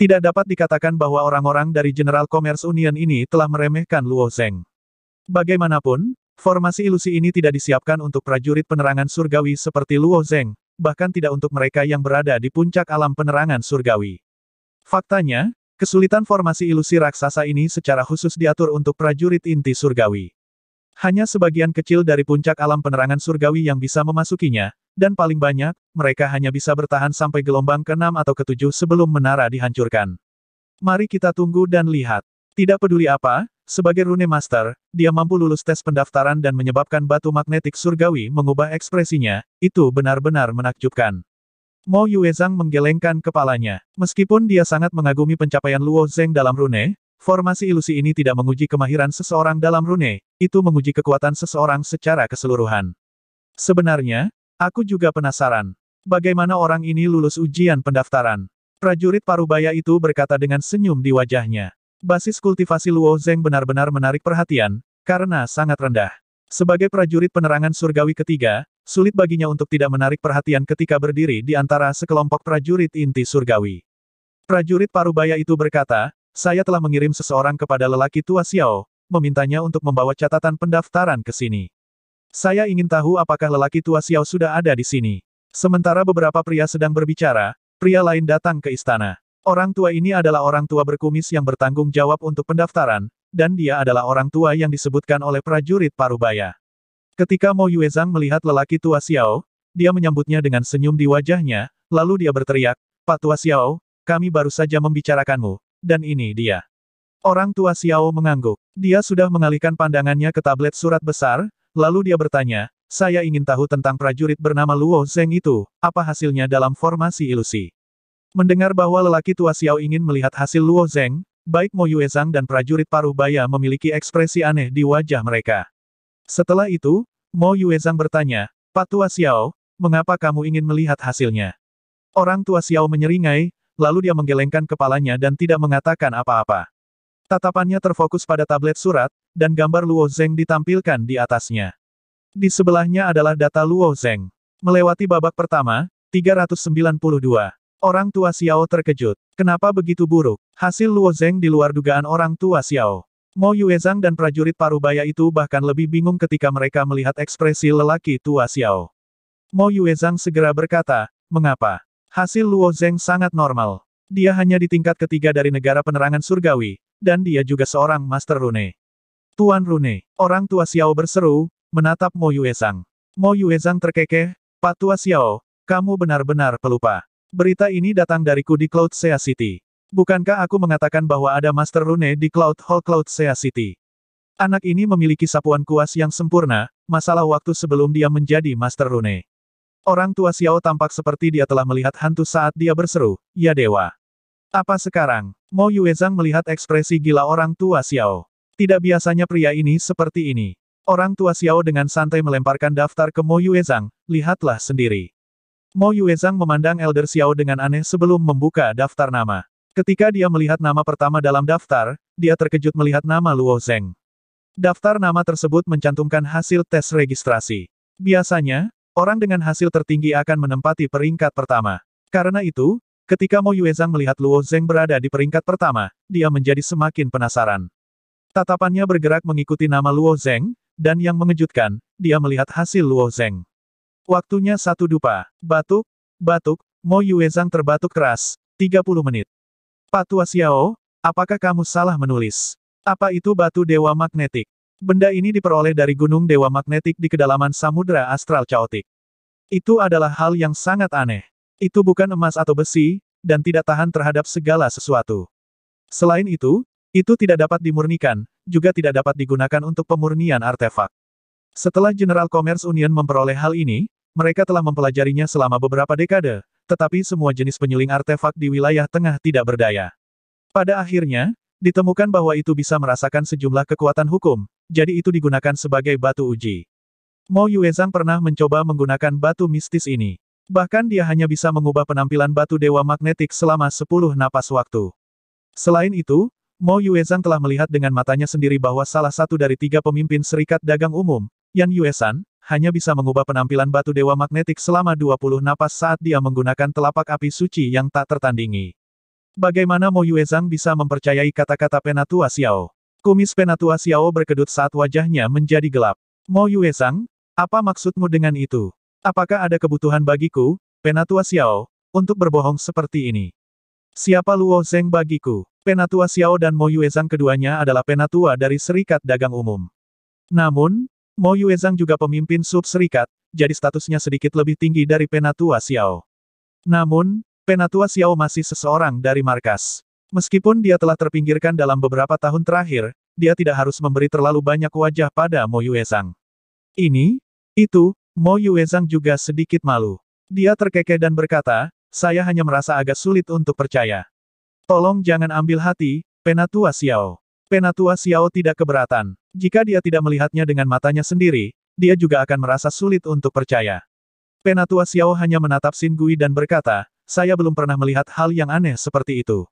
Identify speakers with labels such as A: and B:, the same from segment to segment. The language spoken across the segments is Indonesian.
A: Tidak dapat dikatakan bahwa orang-orang dari General Commerce Union ini telah meremehkan Luo Zeng. Bagaimanapun, formasi ilusi ini tidak disiapkan untuk prajurit penerangan surgawi seperti Luo Zeng, bahkan tidak untuk mereka yang berada di puncak alam penerangan surgawi. Faktanya, kesulitan formasi ilusi raksasa ini secara khusus diatur untuk prajurit inti surgawi. Hanya sebagian kecil dari puncak alam penerangan surgawi yang bisa memasukinya, dan paling banyak, mereka hanya bisa bertahan sampai gelombang ke-6 atau ke-7 sebelum menara dihancurkan. Mari kita tunggu dan lihat. Tidak peduli apa, sebagai Rune Master, dia mampu lulus tes pendaftaran dan menyebabkan batu magnetik surgawi mengubah ekspresinya, itu benar-benar menakjubkan. Mo Yuezhang menggelengkan kepalanya. Meskipun dia sangat mengagumi pencapaian Luo Zeng dalam Rune, Formasi ilusi ini tidak menguji kemahiran seseorang dalam rune, itu menguji kekuatan seseorang secara keseluruhan. Sebenarnya, aku juga penasaran. Bagaimana orang ini lulus ujian pendaftaran? Prajurit Parubaya itu berkata dengan senyum di wajahnya. Basis kultivasi Luo Zeng benar-benar menarik perhatian, karena sangat rendah. Sebagai prajurit penerangan surgawi ketiga, sulit baginya untuk tidak menarik perhatian ketika berdiri di antara sekelompok prajurit inti surgawi. Prajurit Parubaya itu berkata, saya telah mengirim seseorang kepada lelaki tua Xiao, memintanya untuk membawa catatan pendaftaran ke sini. Saya ingin tahu apakah lelaki tua Xiao sudah ada di sini. Sementara beberapa pria sedang berbicara, pria lain datang ke istana. Orang tua ini adalah orang tua berkumis yang bertanggung jawab untuk pendaftaran, dan dia adalah orang tua yang disebutkan oleh prajurit Parubaya. Ketika Mo Yuezhang melihat lelaki tua Xiao, dia menyambutnya dengan senyum di wajahnya, lalu dia berteriak, Pak Tua Xiao, kami baru saja membicarakanmu, dan ini dia. Orang tua Xiao mengangguk. Dia sudah mengalihkan pandangannya ke tablet surat besar, lalu dia bertanya, saya ingin tahu tentang prajurit bernama Luo Zeng itu, apa hasilnya dalam formasi ilusi. Mendengar bahwa lelaki tua Xiao ingin melihat hasil Luo Zeng, baik Mo Yuezang dan prajurit paruh baya memiliki ekspresi aneh di wajah mereka. Setelah itu, Mo Yuezang bertanya, Pak Tua Xiao, mengapa kamu ingin melihat hasilnya? Orang tua Xiao menyeringai, lalu dia menggelengkan kepalanya dan tidak mengatakan apa-apa. Tatapannya terfokus pada tablet surat, dan gambar Luo Zeng ditampilkan di atasnya. Di sebelahnya adalah data Luo Zeng. Melewati babak pertama, 392. Orang tua Xiao terkejut. Kenapa begitu buruk? Hasil Luo Zeng di luar dugaan orang tua Xiao. Mo Yuezang dan prajurit Parubaya itu bahkan lebih bingung ketika mereka melihat ekspresi lelaki tua Xiao. Mo Yuezang segera berkata, mengapa? Hasil Luo Zeng sangat normal. Dia hanya di tingkat ketiga dari negara penerangan surgawi, dan dia juga seorang Master Rune. Tuan Rune, orang tua Xiao berseru, menatap Mo Yuezang. Mo Yuezang terkekeh, Pak Tua Xiao, kamu benar-benar pelupa. Berita ini datang dariku di Cloud Sea City. Bukankah aku mengatakan bahwa ada Master Rune di Cloud Hall Cloud Sea City? Anak ini memiliki sapuan kuas yang sempurna, masalah waktu sebelum dia menjadi Master Rune. Orang tua Xiao tampak seperti dia telah melihat hantu saat dia berseru, Ya Dewa. Apa sekarang? Mo Yuezang melihat ekspresi gila orang tua Xiao. Tidak biasanya pria ini seperti ini. Orang tua Xiao dengan santai melemparkan daftar ke Mo Yuezang, lihatlah sendiri. Mo Yuezang memandang Elder Xiao dengan aneh sebelum membuka daftar nama. Ketika dia melihat nama pertama dalam daftar, dia terkejut melihat nama Luo Zeng. Daftar nama tersebut mencantumkan hasil tes registrasi. Biasanya, Orang dengan hasil tertinggi akan menempati peringkat pertama. Karena itu, ketika Mo Yuezhang melihat Luo Zeng berada di peringkat pertama, dia menjadi semakin penasaran. Tatapannya bergerak mengikuti nama Luo Zeng, dan yang mengejutkan, dia melihat hasil Luo Zeng. Waktunya satu dupa, batuk, batuk, Mo Yuezhang terbatuk keras, 30 menit. Patua Xiao, apakah kamu salah menulis? Apa itu batu dewa magnetik? Benda ini diperoleh dari gunung dewa magnetik di kedalaman samudra astral Chaotik. Itu adalah hal yang sangat aneh. Itu bukan emas atau besi, dan tidak tahan terhadap segala sesuatu. Selain itu, itu tidak dapat dimurnikan, juga tidak dapat digunakan untuk pemurnian artefak. Setelah General Commerce Union memperoleh hal ini, mereka telah mempelajarinya selama beberapa dekade, tetapi semua jenis penyuling artefak di wilayah tengah tidak berdaya. Pada akhirnya, Ditemukan bahwa itu bisa merasakan sejumlah kekuatan hukum, jadi itu digunakan sebagai batu uji. Mo Yuezhang pernah mencoba menggunakan batu mistis ini. Bahkan dia hanya bisa mengubah penampilan batu dewa magnetik selama 10 napas waktu. Selain itu, Mo Yuezhang telah melihat dengan matanya sendiri bahwa salah satu dari tiga pemimpin serikat dagang umum, Yan Yuezhan, hanya bisa mengubah penampilan batu dewa magnetik selama 20 napas saat dia menggunakan telapak api suci yang tak tertandingi. Bagaimana Mo Yuezhang bisa mempercayai kata-kata Penatua Xiao? Kumis Penatua Xiao berkedut saat wajahnya menjadi gelap. Mo Yuezhang, apa maksudmu dengan itu? Apakah ada kebutuhan bagiku, Penatua Xiao, untuk berbohong seperti ini? Siapa Luo Zeng bagiku? Penatua Xiao dan Mo Yuezhang keduanya adalah penatua dari Serikat Dagang Umum. Namun, Mo Yuezhang juga pemimpin sub-serikat, jadi statusnya sedikit lebih tinggi dari penatua Xiao. Namun, Penatua Xiao masih seseorang dari markas. Meskipun dia telah terpinggirkan dalam beberapa tahun terakhir, dia tidak harus memberi terlalu banyak wajah pada Mo Yuezang. Ini, itu, Mo Yuezang juga sedikit malu. Dia terkekeh dan berkata, saya hanya merasa agak sulit untuk percaya. Tolong jangan ambil hati, Penatua Xiao. Penatua Xiao tidak keberatan. Jika dia tidak melihatnya dengan matanya sendiri, dia juga akan merasa sulit untuk percaya. Penatua Xiao hanya menatap Sin Gui dan berkata, saya belum pernah melihat hal yang aneh seperti itu.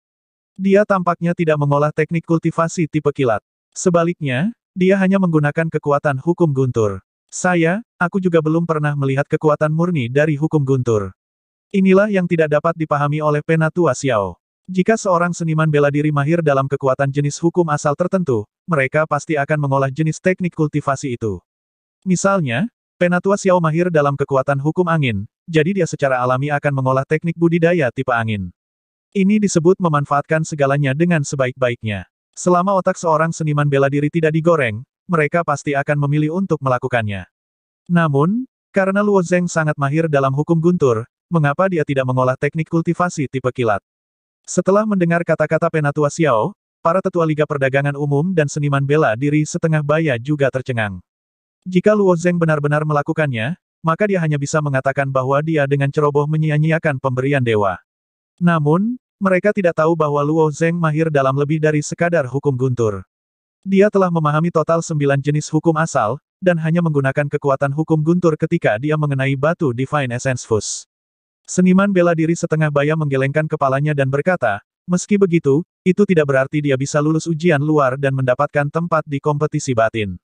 A: Dia tampaknya tidak mengolah teknik kultivasi tipe kilat. Sebaliknya, dia hanya menggunakan kekuatan hukum guntur. Saya, aku juga belum pernah melihat kekuatan murni dari hukum guntur. Inilah yang tidak dapat dipahami oleh Penatua Xiao. Jika seorang seniman bela diri mahir dalam kekuatan jenis hukum asal tertentu, mereka pasti akan mengolah jenis teknik kultivasi itu. Misalnya, Penatua Xiao mahir dalam kekuatan hukum angin, jadi dia secara alami akan mengolah teknik budidaya tipe angin. Ini disebut memanfaatkan segalanya dengan sebaik-baiknya. Selama otak seorang seniman bela diri tidak digoreng, mereka pasti akan memilih untuk melakukannya. Namun, karena Luo Zeng sangat mahir dalam hukum guntur, mengapa dia tidak mengolah teknik kultivasi tipe kilat? Setelah mendengar kata-kata Penatua Xiao, para tetua Liga Perdagangan Umum dan seniman bela diri setengah baya juga tercengang. Jika Luo Zeng benar-benar melakukannya, maka dia hanya bisa mengatakan bahwa dia dengan ceroboh menyia-nyiakan pemberian dewa. Namun, mereka tidak tahu bahwa Luo Zeng mahir dalam lebih dari sekadar hukum guntur. Dia telah memahami total sembilan jenis hukum asal, dan hanya menggunakan kekuatan hukum guntur ketika dia mengenai batu Divine Essence Fus. Seniman bela diri setengah baya menggelengkan kepalanya dan berkata, meski begitu, itu tidak berarti dia bisa lulus ujian luar dan mendapatkan tempat di kompetisi batin.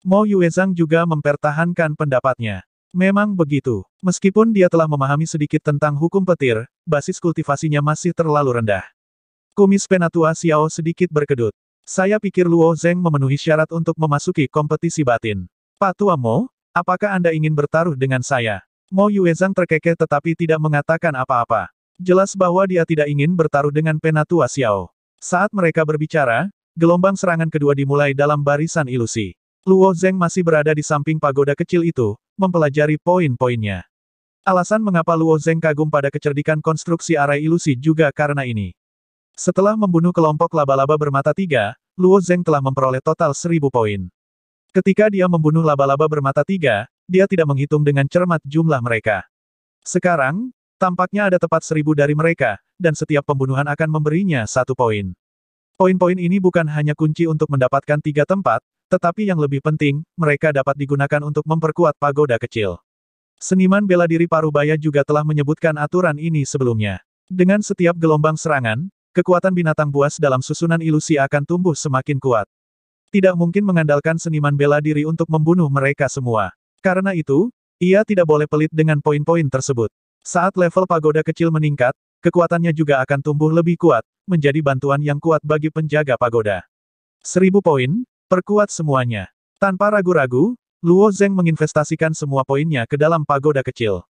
A: Mo Yuezhang juga mempertahankan pendapatnya. Memang begitu. Meskipun dia telah memahami sedikit tentang hukum petir, basis kultivasinya masih terlalu rendah. Kumis penatua Xiao sedikit berkedut. Saya pikir Luo Zeng memenuhi syarat untuk memasuki kompetisi batin. Pak Tua Mo, apakah Anda ingin bertaruh dengan saya? Mo Yuezhang terkekeh tetapi tidak mengatakan apa-apa. Jelas bahwa dia tidak ingin bertaruh dengan penatua Xiao. Saat mereka berbicara, gelombang serangan kedua dimulai dalam barisan ilusi. Luo Zeng masih berada di samping pagoda kecil itu, mempelajari poin-poinnya. Alasan mengapa Luo Zeng kagum pada kecerdikan konstruksi arai ilusi juga karena ini. Setelah membunuh kelompok laba-laba bermata tiga, Luo Zeng telah memperoleh total seribu poin. Ketika dia membunuh laba-laba bermata tiga, dia tidak menghitung dengan cermat jumlah mereka. Sekarang, tampaknya ada tepat seribu dari mereka, dan setiap pembunuhan akan memberinya satu poin. Poin-poin ini bukan hanya kunci untuk mendapatkan tiga tempat, tetapi yang lebih penting, mereka dapat digunakan untuk memperkuat pagoda kecil. Seniman bela diri Parubaya juga telah menyebutkan aturan ini sebelumnya. Dengan setiap gelombang serangan, kekuatan binatang buas dalam susunan ilusi akan tumbuh semakin kuat. Tidak mungkin mengandalkan seniman bela diri untuk membunuh mereka semua. Karena itu, ia tidak boleh pelit dengan poin-poin tersebut. Saat level pagoda kecil meningkat, kekuatannya juga akan tumbuh lebih kuat, menjadi bantuan yang kuat bagi penjaga pagoda. Seribu poin, Perkuat semuanya. Tanpa ragu-ragu, Luo Zeng menginvestasikan semua poinnya ke dalam pagoda kecil.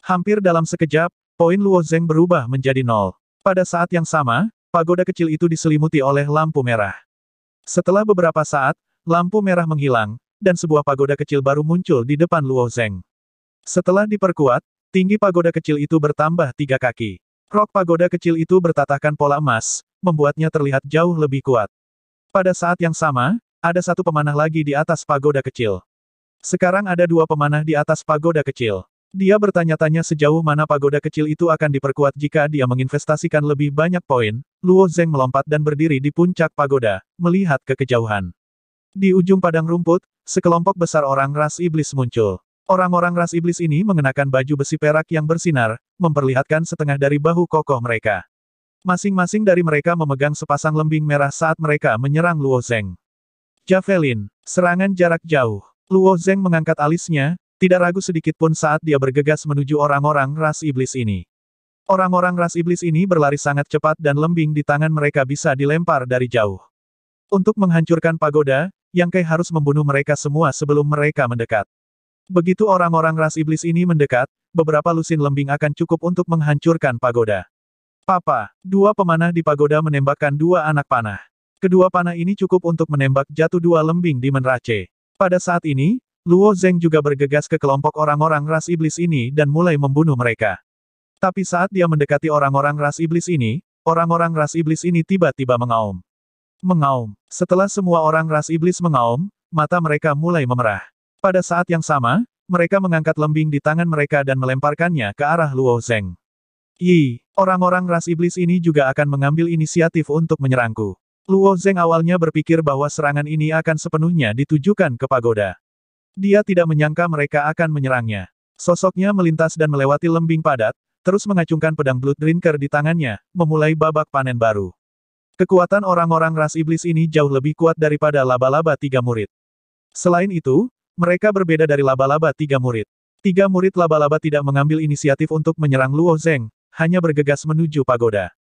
A: Hampir dalam sekejap, poin Luo Zeng berubah menjadi nol. Pada saat yang sama, pagoda kecil itu diselimuti oleh lampu merah. Setelah beberapa saat, lampu merah menghilang, dan sebuah pagoda kecil baru muncul di depan Luo Zeng. Setelah diperkuat, tinggi pagoda kecil itu bertambah tiga kaki. Rok pagoda kecil itu bertatahkan pola emas, membuatnya terlihat jauh lebih kuat. Pada saat yang sama, ada satu pemanah lagi di atas pagoda kecil. Sekarang ada dua pemanah di atas pagoda kecil. Dia bertanya-tanya sejauh mana pagoda kecil itu akan diperkuat jika dia menginvestasikan lebih banyak poin. Luo Zeng melompat dan berdiri di puncak pagoda, melihat ke kejauhan. Di ujung padang rumput, sekelompok besar orang ras iblis muncul. Orang-orang ras iblis ini mengenakan baju besi perak yang bersinar, memperlihatkan setengah dari bahu kokoh mereka. Masing-masing dari mereka memegang sepasang lembing merah saat mereka menyerang Luo Zeng. Javelin, serangan jarak jauh. Luo Zeng mengangkat alisnya, tidak ragu sedikit pun saat dia bergegas menuju orang-orang ras iblis ini. Orang-orang ras iblis ini berlari sangat cepat dan lembing di tangan mereka bisa dilempar dari jauh. Untuk menghancurkan pagoda, Yang Kai harus membunuh mereka semua sebelum mereka mendekat. Begitu orang-orang ras iblis ini mendekat, beberapa lusin lembing akan cukup untuk menghancurkan pagoda. Papa, dua pemanah di pagoda menembakkan dua anak panah. Kedua panah ini cukup untuk menembak jatuh dua lembing di Menrace. Pada saat ini, Luo Zeng juga bergegas ke kelompok orang-orang ras iblis ini dan mulai membunuh mereka. Tapi saat dia mendekati orang-orang ras iblis ini, orang-orang ras iblis ini tiba-tiba mengaum. Mengaum. Setelah semua orang ras iblis mengaum, mata mereka mulai memerah. Pada saat yang sama, mereka mengangkat lembing di tangan mereka dan melemparkannya ke arah Luo Zeng. Yi, orang-orang ras iblis ini juga akan mengambil inisiatif untuk menyerangku. Luo Zeng awalnya berpikir bahwa serangan ini akan sepenuhnya ditujukan ke pagoda. Dia tidak menyangka mereka akan menyerangnya. Sosoknya melintas dan melewati lembing padat, terus mengacungkan pedang Blood Drinker di tangannya, memulai babak panen baru. Kekuatan orang-orang ras iblis ini jauh lebih kuat daripada laba-laba tiga murid. Selain itu, mereka berbeda dari laba-laba tiga murid. Tiga murid laba-laba tidak mengambil inisiatif untuk menyerang Luo Zeng, hanya bergegas menuju pagoda.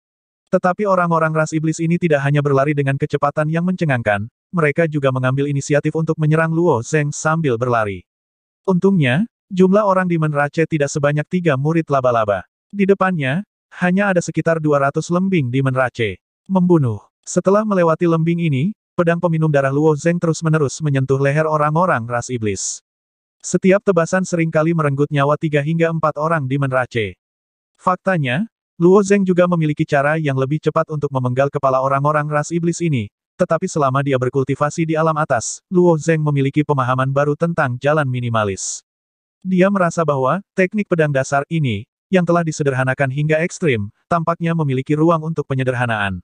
A: Tetapi orang-orang ras iblis ini tidak hanya berlari dengan kecepatan yang mencengangkan, mereka juga mengambil inisiatif untuk menyerang Luo Zeng sambil berlari. Untungnya, jumlah orang di Menrace tidak sebanyak tiga murid laba-laba. Di depannya, hanya ada sekitar 200 lembing di Menrace. Membunuh. Setelah melewati lembing ini, pedang peminum darah Luo Zeng terus-menerus menyentuh leher orang-orang ras iblis. Setiap tebasan seringkali merenggut nyawa tiga hingga empat orang di Menrace. Faktanya, Luo Zeng juga memiliki cara yang lebih cepat untuk memenggal kepala orang-orang ras iblis ini, tetapi selama dia berkultivasi di alam atas, Luo Zeng memiliki pemahaman baru tentang jalan minimalis. Dia merasa bahwa, teknik pedang dasar ini, yang telah disederhanakan hingga ekstrim, tampaknya memiliki ruang untuk penyederhanaan.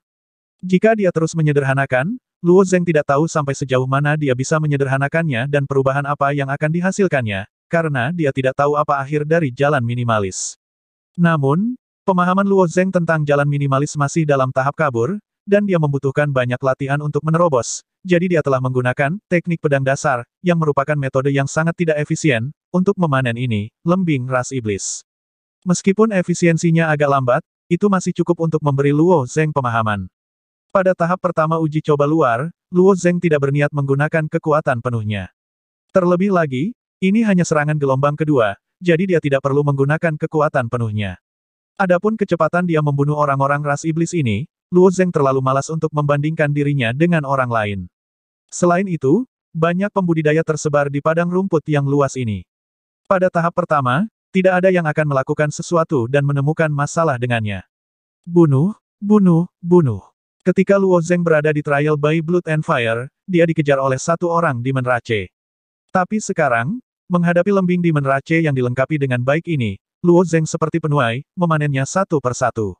A: Jika dia terus menyederhanakan, Luo Zeng tidak tahu sampai sejauh mana dia bisa menyederhanakannya dan perubahan apa yang akan dihasilkannya, karena dia tidak tahu apa akhir dari jalan minimalis. Namun, Pemahaman Luo Zeng tentang jalan minimalis masih dalam tahap kabur, dan dia membutuhkan banyak latihan untuk menerobos, jadi dia telah menggunakan teknik pedang dasar, yang merupakan metode yang sangat tidak efisien, untuk memanen ini, lembing ras iblis. Meskipun efisiensinya agak lambat, itu masih cukup untuk memberi Luo Zeng pemahaman. Pada tahap pertama uji coba luar, Luo Zeng tidak berniat menggunakan kekuatan penuhnya. Terlebih lagi, ini hanya serangan gelombang kedua, jadi dia tidak perlu menggunakan kekuatan penuhnya. Adapun kecepatan dia membunuh orang-orang ras iblis ini, Luo Zeng terlalu malas untuk membandingkan dirinya dengan orang lain. Selain itu, banyak pembudidaya tersebar di padang rumput yang luas ini. Pada tahap pertama, tidak ada yang akan melakukan sesuatu dan menemukan masalah dengannya. Bunuh, bunuh, bunuh. Ketika Luo Zeng berada di trial by Blood and Fire, dia dikejar oleh satu orang di Menrace. Tapi sekarang, menghadapi lembing di Menrace yang dilengkapi dengan baik ini, Luo Zeng seperti penuai, memanennya satu per satu.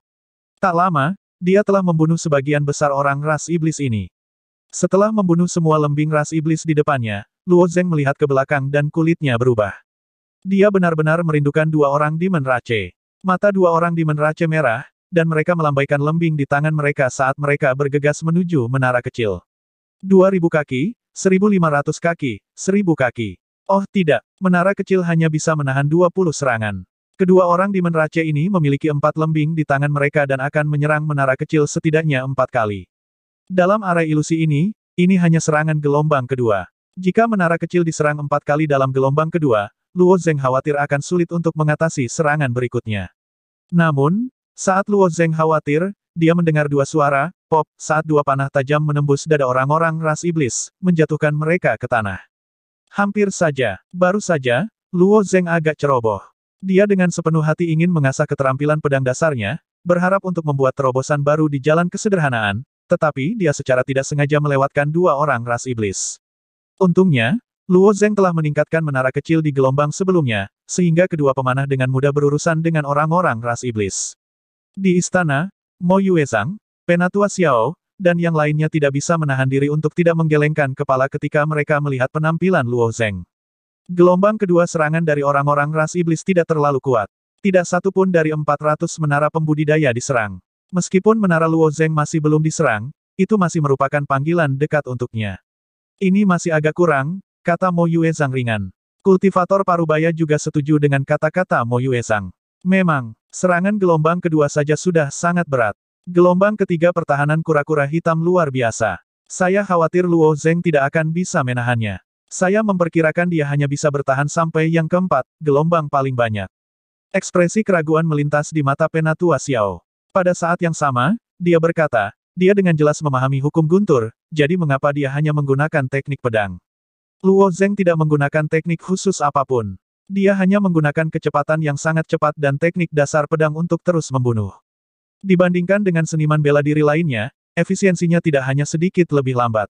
A: Tak lama, dia telah membunuh sebagian besar orang ras iblis ini. Setelah membunuh semua lembing ras iblis di depannya, Luo Zeng melihat ke belakang dan kulitnya berubah. Dia benar-benar merindukan dua orang di Menrace. Mata dua orang di Menrace merah, dan mereka melambaikan lembing di tangan mereka saat mereka bergegas menuju menara kecil. 2000 kaki, 1500 kaki, 1000 kaki. Oh tidak, menara kecil hanya bisa menahan 20 serangan. Kedua orang di Menrace ini memiliki empat lembing di tangan mereka dan akan menyerang menara kecil setidaknya empat kali. Dalam arah ilusi ini, ini hanya serangan gelombang kedua. Jika menara kecil diserang empat kali dalam gelombang kedua, Luo Zeng khawatir akan sulit untuk mengatasi serangan berikutnya. Namun, saat Luo Zeng khawatir, dia mendengar dua suara, pop, saat dua panah tajam menembus dada orang-orang ras iblis, menjatuhkan mereka ke tanah. Hampir saja, baru saja, Luo Zeng agak ceroboh. Dia dengan sepenuh hati ingin mengasah keterampilan pedang dasarnya, berharap untuk membuat terobosan baru di jalan kesederhanaan, tetapi dia secara tidak sengaja melewatkan dua orang ras iblis. Untungnya, Luo Zeng telah meningkatkan menara kecil di gelombang sebelumnya, sehingga kedua pemanah dengan mudah berurusan dengan orang-orang ras iblis. Di istana, Mo Yuezang, Penatua Xiao, dan yang lainnya tidak bisa menahan diri untuk tidak menggelengkan kepala ketika mereka melihat penampilan Luo Zeng. Gelombang kedua serangan dari orang-orang ras iblis tidak terlalu kuat. Tidak satu pun dari 400 menara pembudidaya diserang. Meskipun menara Luo Zeng masih belum diserang, itu masih merupakan panggilan dekat untuknya. Ini masih agak kurang, kata Mo Yue Zhang ringan. Kultivator Parubaya juga setuju dengan kata-kata Mo Yue Zhang. Memang, serangan gelombang kedua saja sudah sangat berat. Gelombang ketiga pertahanan kura-kura hitam luar biasa. Saya khawatir Luo Zeng tidak akan bisa menahannya. Saya memperkirakan dia hanya bisa bertahan sampai yang keempat, gelombang paling banyak. Ekspresi keraguan melintas di mata penatua Xiao. Pada saat yang sama, dia berkata, dia dengan jelas memahami hukum guntur, jadi mengapa dia hanya menggunakan teknik pedang. Luo Zeng tidak menggunakan teknik khusus apapun. Dia hanya menggunakan kecepatan yang sangat cepat dan teknik dasar pedang untuk terus membunuh. Dibandingkan dengan seniman bela diri lainnya, efisiensinya tidak hanya sedikit lebih lambat.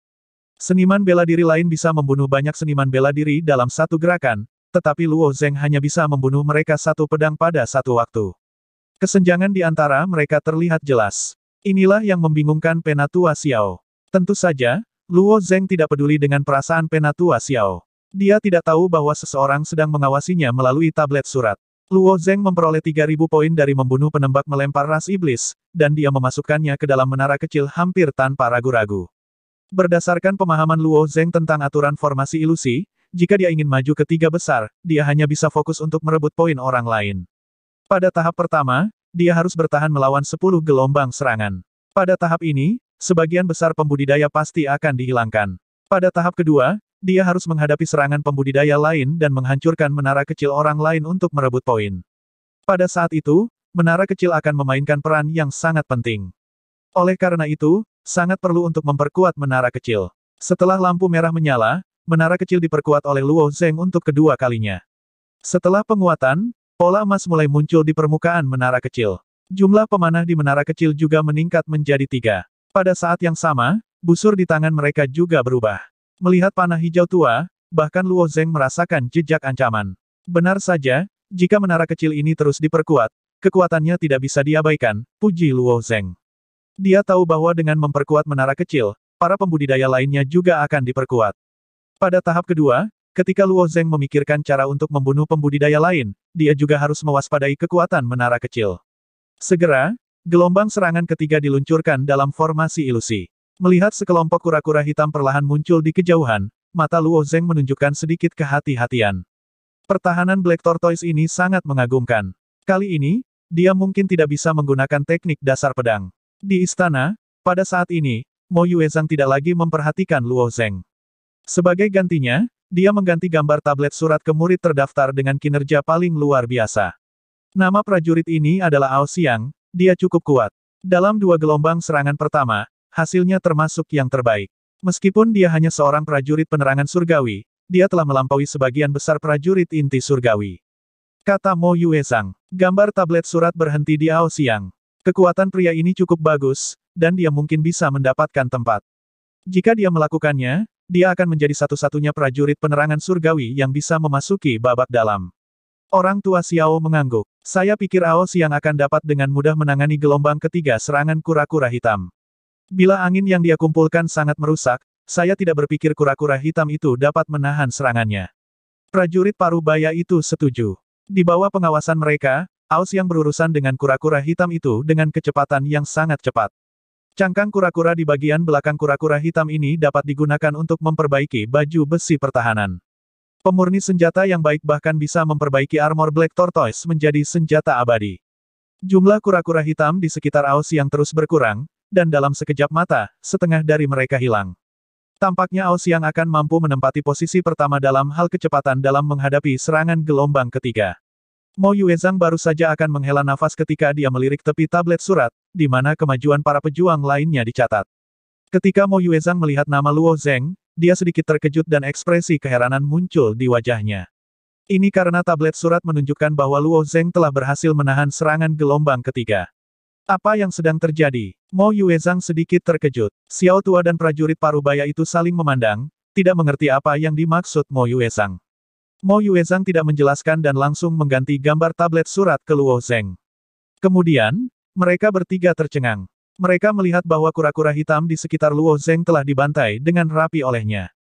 A: Seniman bela diri lain bisa membunuh banyak seniman bela diri dalam satu gerakan, tetapi Luo Zeng hanya bisa membunuh mereka satu pedang pada satu waktu. Kesenjangan di antara mereka terlihat jelas. Inilah yang membingungkan Penatua Xiao. Tentu saja, Luo Zeng tidak peduli dengan perasaan Penatua Xiao. Dia tidak tahu bahwa seseorang sedang mengawasinya melalui tablet surat. Luo Zeng memperoleh 3.000 poin dari membunuh penembak melempar ras iblis, dan dia memasukkannya ke dalam menara kecil hampir tanpa ragu-ragu. Berdasarkan pemahaman Luo Zeng tentang aturan formasi ilusi, jika dia ingin maju ke tiga besar, dia hanya bisa fokus untuk merebut poin orang lain. Pada tahap pertama, dia harus bertahan melawan 10 gelombang serangan. Pada tahap ini, sebagian besar pembudidaya pasti akan dihilangkan. Pada tahap kedua, dia harus menghadapi serangan pembudidaya lain dan menghancurkan menara kecil orang lain untuk merebut poin. Pada saat itu, menara kecil akan memainkan peran yang sangat penting. Oleh karena itu, sangat perlu untuk memperkuat menara kecil. Setelah lampu merah menyala, menara kecil diperkuat oleh Luo Zeng untuk kedua kalinya. Setelah penguatan, pola emas mulai muncul di permukaan menara kecil. Jumlah pemanah di menara kecil juga meningkat menjadi tiga. Pada saat yang sama, busur di tangan mereka juga berubah. Melihat panah hijau tua, bahkan Luo Zeng merasakan jejak ancaman. Benar saja, jika menara kecil ini terus diperkuat, kekuatannya tidak bisa diabaikan, puji Luo Zeng. Dia tahu bahwa dengan memperkuat menara kecil, para pembudidaya lainnya juga akan diperkuat. Pada tahap kedua, ketika Luo Zeng memikirkan cara untuk membunuh pembudidaya lain, dia juga harus mewaspadai kekuatan menara kecil. Segera, gelombang serangan ketiga diluncurkan dalam formasi ilusi. Melihat sekelompok kura-kura hitam perlahan muncul di kejauhan, mata Luo Zeng menunjukkan sedikit kehati-hatian. Pertahanan Black Tortoise ini sangat mengagumkan. Kali ini, dia mungkin tidak bisa menggunakan teknik dasar pedang. Di istana, pada saat ini, Mo Yuezhang tidak lagi memperhatikan Luo Zeng. Sebagai gantinya, dia mengganti gambar tablet surat ke murid terdaftar dengan kinerja paling luar biasa. Nama prajurit ini adalah Ao Siang. dia cukup kuat. Dalam dua gelombang serangan pertama, hasilnya termasuk yang terbaik. Meskipun dia hanya seorang prajurit penerangan surgawi, dia telah melampaui sebagian besar prajurit inti surgawi. Kata Mo Yuezhang, gambar tablet surat berhenti di Ao Siang. Kekuatan pria ini cukup bagus, dan dia mungkin bisa mendapatkan tempat. Jika dia melakukannya, dia akan menjadi satu-satunya prajurit penerangan surgawi yang bisa memasuki babak dalam. Orang tua Xiao mengangguk. Saya pikir Ao Siang akan dapat dengan mudah menangani gelombang ketiga serangan kura-kura hitam. Bila angin yang dia kumpulkan sangat merusak, saya tidak berpikir kura-kura hitam itu dapat menahan serangannya. Prajurit paruh baya itu setuju. Di bawah pengawasan mereka, Aus yang berurusan dengan kura-kura hitam itu dengan kecepatan yang sangat cepat. Cangkang kura-kura di bagian belakang kura-kura hitam ini dapat digunakan untuk memperbaiki baju besi pertahanan. Pemurni senjata yang baik bahkan bisa memperbaiki armor Black Tortoise menjadi senjata abadi. Jumlah kura-kura hitam di sekitar Aus yang terus berkurang, dan dalam sekejap mata, setengah dari mereka hilang. Tampaknya Aus yang akan mampu menempati posisi pertama dalam hal kecepatan dalam menghadapi serangan gelombang ketiga. Mo Yuezhang baru saja akan menghela nafas ketika dia melirik tepi tablet surat, di mana kemajuan para pejuang lainnya dicatat. Ketika Mo Yuezhang melihat nama Luo Zeng, dia sedikit terkejut dan ekspresi keheranan muncul di wajahnya. Ini karena tablet surat menunjukkan bahwa Luo Zeng telah berhasil menahan serangan gelombang ketiga. Apa yang sedang terjadi? Mo Yuezhang sedikit terkejut. Xiao Tua dan prajurit parubaya itu saling memandang, tidak mengerti apa yang dimaksud Mo Yuezhang. Mo Yuezhang tidak menjelaskan dan langsung mengganti gambar tablet surat ke Luo Zeng. Kemudian, mereka bertiga tercengang. Mereka melihat bahwa kura-kura hitam di sekitar Luo Zeng telah dibantai dengan rapi olehnya.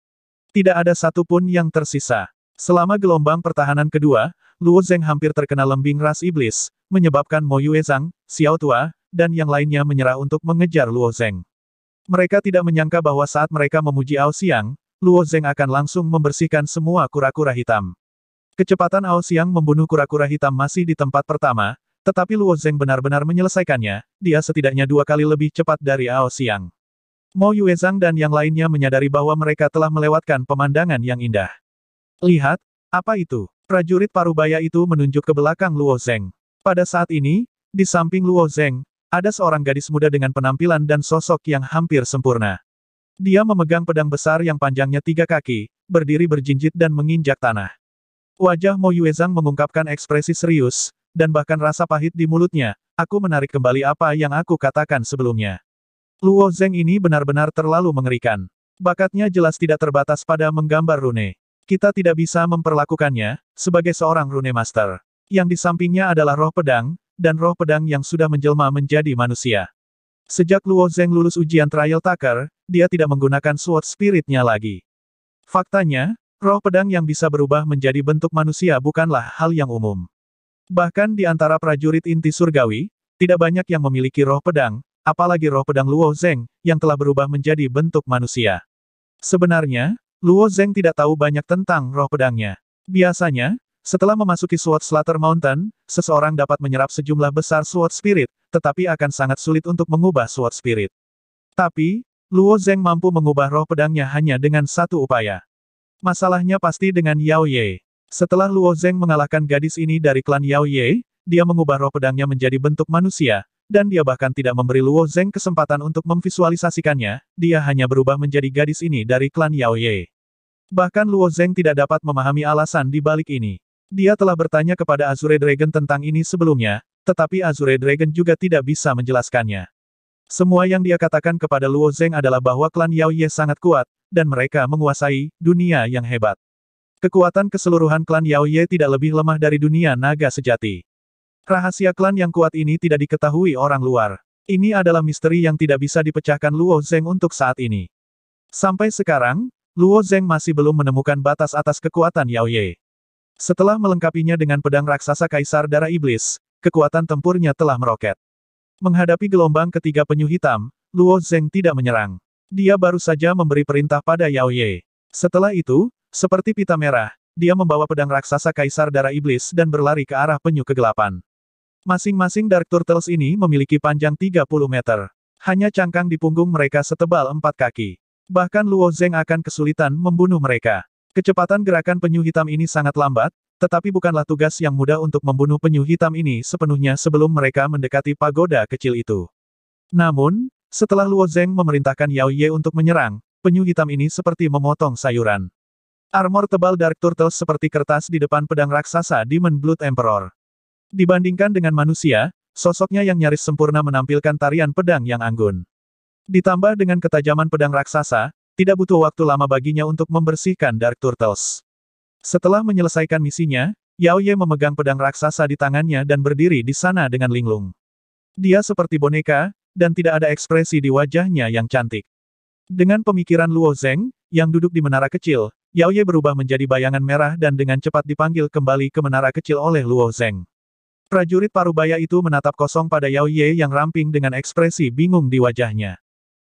A: Tidak ada satupun yang tersisa. Selama gelombang pertahanan kedua, Luo Zeng hampir terkena lembing ras iblis, menyebabkan Mo Yuezhang, Xiao Tua, dan yang lainnya menyerah untuk mengejar Luo Zeng. Mereka tidak menyangka bahwa saat mereka memuji Ao Xiang, Luo Zeng akan langsung membersihkan semua kura-kura hitam. Kecepatan Ao Xiang membunuh kura-kura hitam masih di tempat pertama, tetapi Luo Zeng benar-benar menyelesaikannya, dia setidaknya dua kali lebih cepat dari Ao Xiang. Mo Yuezang dan yang lainnya menyadari bahwa mereka telah melewatkan pemandangan yang indah. Lihat, apa itu? Prajurit parubaya itu menunjuk ke belakang Luo Zeng. Pada saat ini, di samping Luo Zeng, ada seorang gadis muda dengan penampilan dan sosok yang hampir sempurna. Dia memegang pedang besar yang panjangnya tiga kaki, berdiri berjinjit dan menginjak tanah. Wajah Mo Yuezhang mengungkapkan ekspresi serius, dan bahkan rasa pahit di mulutnya, aku menarik kembali apa yang aku katakan sebelumnya. Luo Zeng ini benar-benar terlalu mengerikan. Bakatnya jelas tidak terbatas pada menggambar rune. Kita tidak bisa memperlakukannya, sebagai seorang rune master. Yang di sampingnya adalah roh pedang, dan roh pedang yang sudah menjelma menjadi manusia. Sejak Luo Zeng lulus ujian trial takar, dia tidak menggunakan sword spiritnya lagi. Faktanya, roh pedang yang bisa berubah menjadi bentuk manusia bukanlah hal yang umum. Bahkan di antara prajurit inti surgawi, tidak banyak yang memiliki roh pedang, apalagi roh pedang Luo Zeng, yang telah berubah menjadi bentuk manusia. Sebenarnya, Luo Zeng tidak tahu banyak tentang roh pedangnya. Biasanya, setelah memasuki Sword Slaughter Mountain, seseorang dapat menyerap sejumlah besar Sword Spirit, tetapi akan sangat sulit untuk mengubah Sword Spirit. Tapi, Luo Zeng mampu mengubah roh pedangnya hanya dengan satu upaya. Masalahnya pasti dengan Yao Ye. Setelah Luo Zeng mengalahkan gadis ini dari klan Yao Ye, dia mengubah roh pedangnya menjadi bentuk manusia, dan dia bahkan tidak memberi Luo Zeng kesempatan untuk memvisualisasikannya, dia hanya berubah menjadi gadis ini dari klan Yao Ye. Bahkan Luo Zeng tidak dapat memahami alasan di balik ini. Dia telah bertanya kepada Azure Dragon tentang ini sebelumnya, tetapi Azure Dragon juga tidak bisa menjelaskannya. Semua yang dia katakan kepada Luo Zeng adalah bahwa klan Yao Ye sangat kuat, dan mereka menguasai dunia yang hebat. Kekuatan keseluruhan klan Yao Ye tidak lebih lemah dari dunia naga sejati. Rahasia klan yang kuat ini tidak diketahui orang luar. Ini adalah misteri yang tidak bisa dipecahkan Luo Zeng untuk saat ini. Sampai sekarang, Luo Zeng masih belum menemukan batas atas kekuatan Yao Ye. Setelah melengkapinya dengan pedang raksasa Kaisar Darah Iblis, kekuatan tempurnya telah meroket. Menghadapi gelombang ketiga penyu hitam, Luo Zeng tidak menyerang. Dia baru saja memberi perintah pada Yao Ye. Setelah itu, seperti pita merah, dia membawa pedang raksasa kaisar darah iblis dan berlari ke arah penyu kegelapan. Masing-masing Dark Turtles ini memiliki panjang 30 meter. Hanya cangkang di punggung mereka setebal empat kaki. Bahkan Luo Zeng akan kesulitan membunuh mereka. Kecepatan gerakan penyu hitam ini sangat lambat, tetapi bukanlah tugas yang mudah untuk membunuh penyu hitam ini sepenuhnya sebelum mereka mendekati pagoda kecil itu. Namun, setelah Luo Zeng memerintahkan Yao Ye untuk menyerang, penyu hitam ini seperti memotong sayuran. Armor tebal Dark Turtles seperti kertas di depan pedang raksasa Demon Blood Emperor. Dibandingkan dengan manusia, sosoknya yang nyaris sempurna menampilkan tarian pedang yang anggun. Ditambah dengan ketajaman pedang raksasa, tidak butuh waktu lama baginya untuk membersihkan Dark Turtles. Setelah menyelesaikan misinya, Yao Ye memegang pedang raksasa di tangannya dan berdiri di sana dengan linglung. Dia seperti boneka, dan tidak ada ekspresi di wajahnya yang cantik. Dengan pemikiran Luo Zeng, yang duduk di menara kecil, Yao Ye berubah menjadi bayangan merah dan dengan cepat dipanggil kembali ke menara kecil oleh Luo Zeng. Prajurit parubaya itu menatap kosong pada Yao Ye yang ramping dengan ekspresi bingung di wajahnya.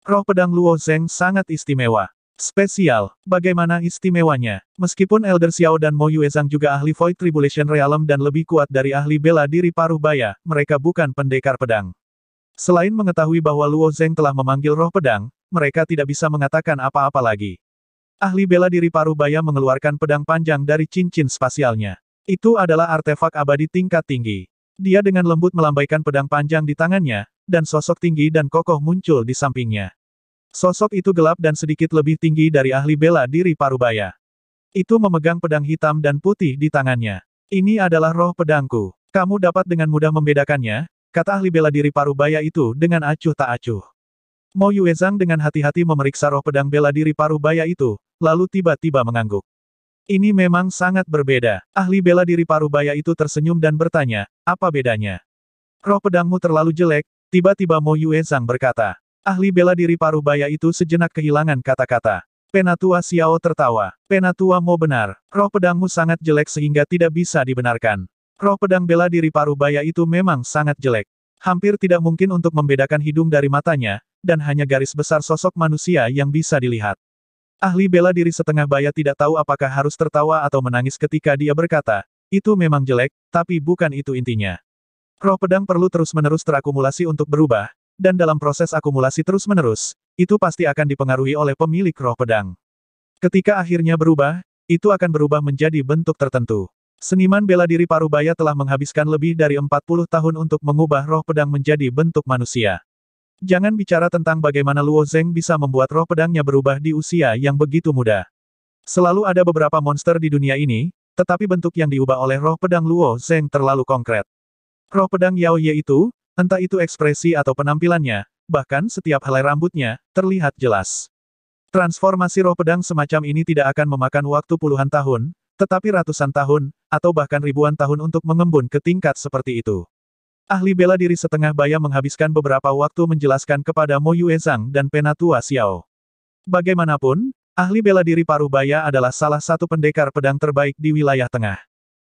A: Roh pedang Luo Zeng sangat istimewa. Spesial, bagaimana istimewanya? Meskipun Elder Xiao dan Mo Yue Zhang juga ahli Void Tribulation Realm dan lebih kuat dari ahli bela diri paruh baya, mereka bukan pendekar pedang. Selain mengetahui bahwa Luo Zeng telah memanggil roh pedang, mereka tidak bisa mengatakan apa-apa lagi. Ahli bela diri paruh baya mengeluarkan pedang panjang dari cincin spasialnya. Itu adalah artefak abadi tingkat tinggi. Dia dengan lembut melambaikan pedang panjang di tangannya, dan sosok tinggi dan kokoh muncul di sampingnya. Sosok itu gelap dan sedikit lebih tinggi dari ahli bela diri Parubaya. Itu memegang pedang hitam dan putih di tangannya. Ini adalah roh pedangku. Kamu dapat dengan mudah membedakannya, kata ahli bela diri Parubaya itu dengan acuh tak acuh. Mo Yuezang dengan hati-hati memeriksa roh pedang bela diri Parubaya itu, lalu tiba-tiba mengangguk. Ini memang sangat berbeda. Ahli bela diri Parubaya itu tersenyum dan bertanya, apa bedanya? Roh pedangmu terlalu jelek, tiba-tiba Mo Yuezang berkata. Ahli bela diri paruh baya itu sejenak kehilangan kata-kata. Penatua Xiao tertawa. Penatua mau benar. Roh pedangmu sangat jelek sehingga tidak bisa dibenarkan. Roh pedang bela diri paruh baya itu memang sangat jelek. Hampir tidak mungkin untuk membedakan hidung dari matanya, dan hanya garis besar sosok manusia yang bisa dilihat. Ahli bela diri setengah baya tidak tahu apakah harus tertawa atau menangis ketika dia berkata, itu memang jelek, tapi bukan itu intinya. Roh pedang perlu terus-menerus terakumulasi untuk berubah, dan dalam proses akumulasi terus-menerus, itu pasti akan dipengaruhi oleh pemilik roh pedang. Ketika akhirnya berubah, itu akan berubah menjadi bentuk tertentu. Seniman bela diri Parubaya telah menghabiskan lebih dari 40 tahun untuk mengubah roh pedang menjadi bentuk manusia. Jangan bicara tentang bagaimana Luo Zeng bisa membuat roh pedangnya berubah di usia yang begitu muda. Selalu ada beberapa monster di dunia ini, tetapi bentuk yang diubah oleh roh pedang Luo Zeng terlalu konkret. Roh pedang Yao Ye itu, Entah itu ekspresi atau penampilannya, bahkan setiap helai rambutnya, terlihat jelas. Transformasi roh pedang semacam ini tidak akan memakan waktu puluhan tahun, tetapi ratusan tahun, atau bahkan ribuan tahun untuk mengembun ke tingkat seperti itu. Ahli bela diri setengah baya menghabiskan beberapa waktu menjelaskan kepada Mo Zhang dan Penatua Xiao. Bagaimanapun, ahli bela diri paruh baya adalah salah satu pendekar pedang terbaik di wilayah tengah.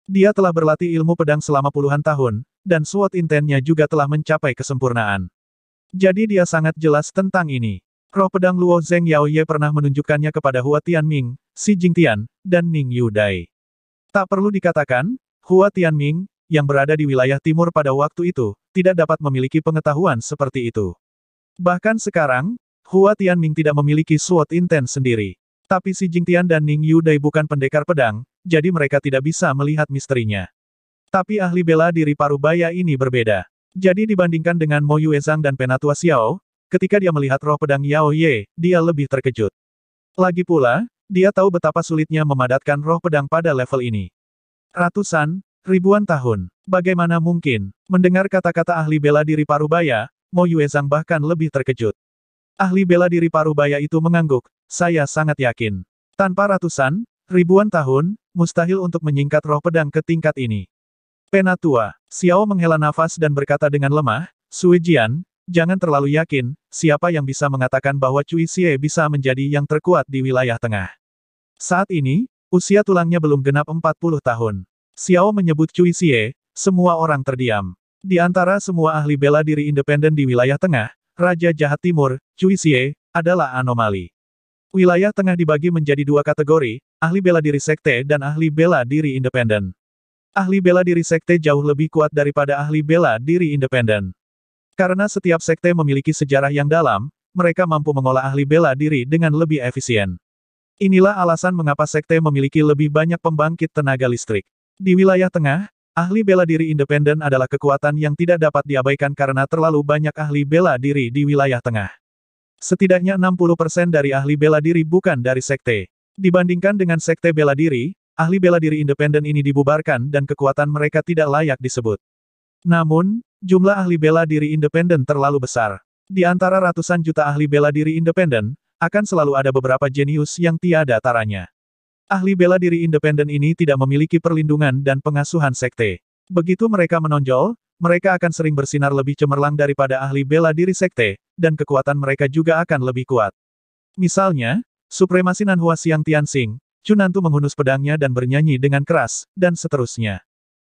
A: Dia telah berlatih ilmu pedang selama puluhan tahun, dan SWOT intennya juga telah mencapai kesempurnaan. Jadi dia sangat jelas tentang ini. Roh pedang Luo Zeng Yao Ye pernah menunjukkannya kepada Hua Tianming, Xi Jingtian, dan Ning Yu Dai. Tak perlu dikatakan, Hua Tianming, yang berada di wilayah timur pada waktu itu, tidak dapat memiliki pengetahuan seperti itu. Bahkan sekarang, Hua Tianming tidak memiliki SWOT intens sendiri. Tapi Xi Jingtian dan Ning Yu Dai bukan pendekar pedang, jadi mereka tidak bisa melihat misterinya. Tapi ahli bela diri Parubaya ini berbeda. Jadi dibandingkan dengan Mo Yuezhang dan Penatua Xiao, ketika dia melihat roh pedang Yao Ye, dia lebih terkejut. Lagi pula, dia tahu betapa sulitnya memadatkan roh pedang pada level ini. Ratusan, ribuan tahun, bagaimana mungkin? Mendengar kata-kata ahli bela diri Parubaya, Mo Yuezhang bahkan lebih terkejut. Ahli bela diri Parubaya itu mengangguk, saya sangat yakin. Tanpa ratusan, Ribuan tahun, mustahil untuk menyingkat roh pedang ke tingkat ini. Penatua, Xiao menghela nafas dan berkata dengan lemah, Sui Jian, jangan terlalu yakin, siapa yang bisa mengatakan bahwa Cui Xie bisa menjadi yang terkuat di wilayah tengah. Saat ini, usia tulangnya belum genap 40 tahun. Xiao menyebut Cui Xie, semua orang terdiam. Di antara semua ahli bela diri independen di wilayah tengah, Raja Jahat Timur, Cui Xie, adalah anomali. Wilayah tengah dibagi menjadi dua kategori, ahli bela diri sekte dan ahli bela diri independen. Ahli bela diri sekte jauh lebih kuat daripada ahli bela diri independen. Karena setiap sekte memiliki sejarah yang dalam, mereka mampu mengolah ahli bela diri dengan lebih efisien. Inilah alasan mengapa sekte memiliki lebih banyak pembangkit tenaga listrik. Di wilayah tengah, ahli bela diri independen adalah kekuatan yang tidak dapat diabaikan karena terlalu banyak ahli bela diri di wilayah tengah. Setidaknya 60% dari ahli bela diri bukan dari sekte. Dibandingkan dengan sekte bela diri, ahli bela diri independen ini dibubarkan dan kekuatan mereka tidak layak disebut. Namun, jumlah ahli bela diri independen terlalu besar. Di antara ratusan juta ahli bela diri independen, akan selalu ada beberapa jenius yang tiada taranya. Ahli bela diri independen ini tidak memiliki perlindungan dan pengasuhan sekte. Begitu mereka menonjol, mereka akan sering bersinar lebih cemerlang daripada ahli bela diri sekte, dan kekuatan mereka juga akan lebih kuat. Misalnya, supremasi Nanhua Siang Tianxing, Chunantu menghunus pedangnya dan bernyanyi dengan keras, dan seterusnya.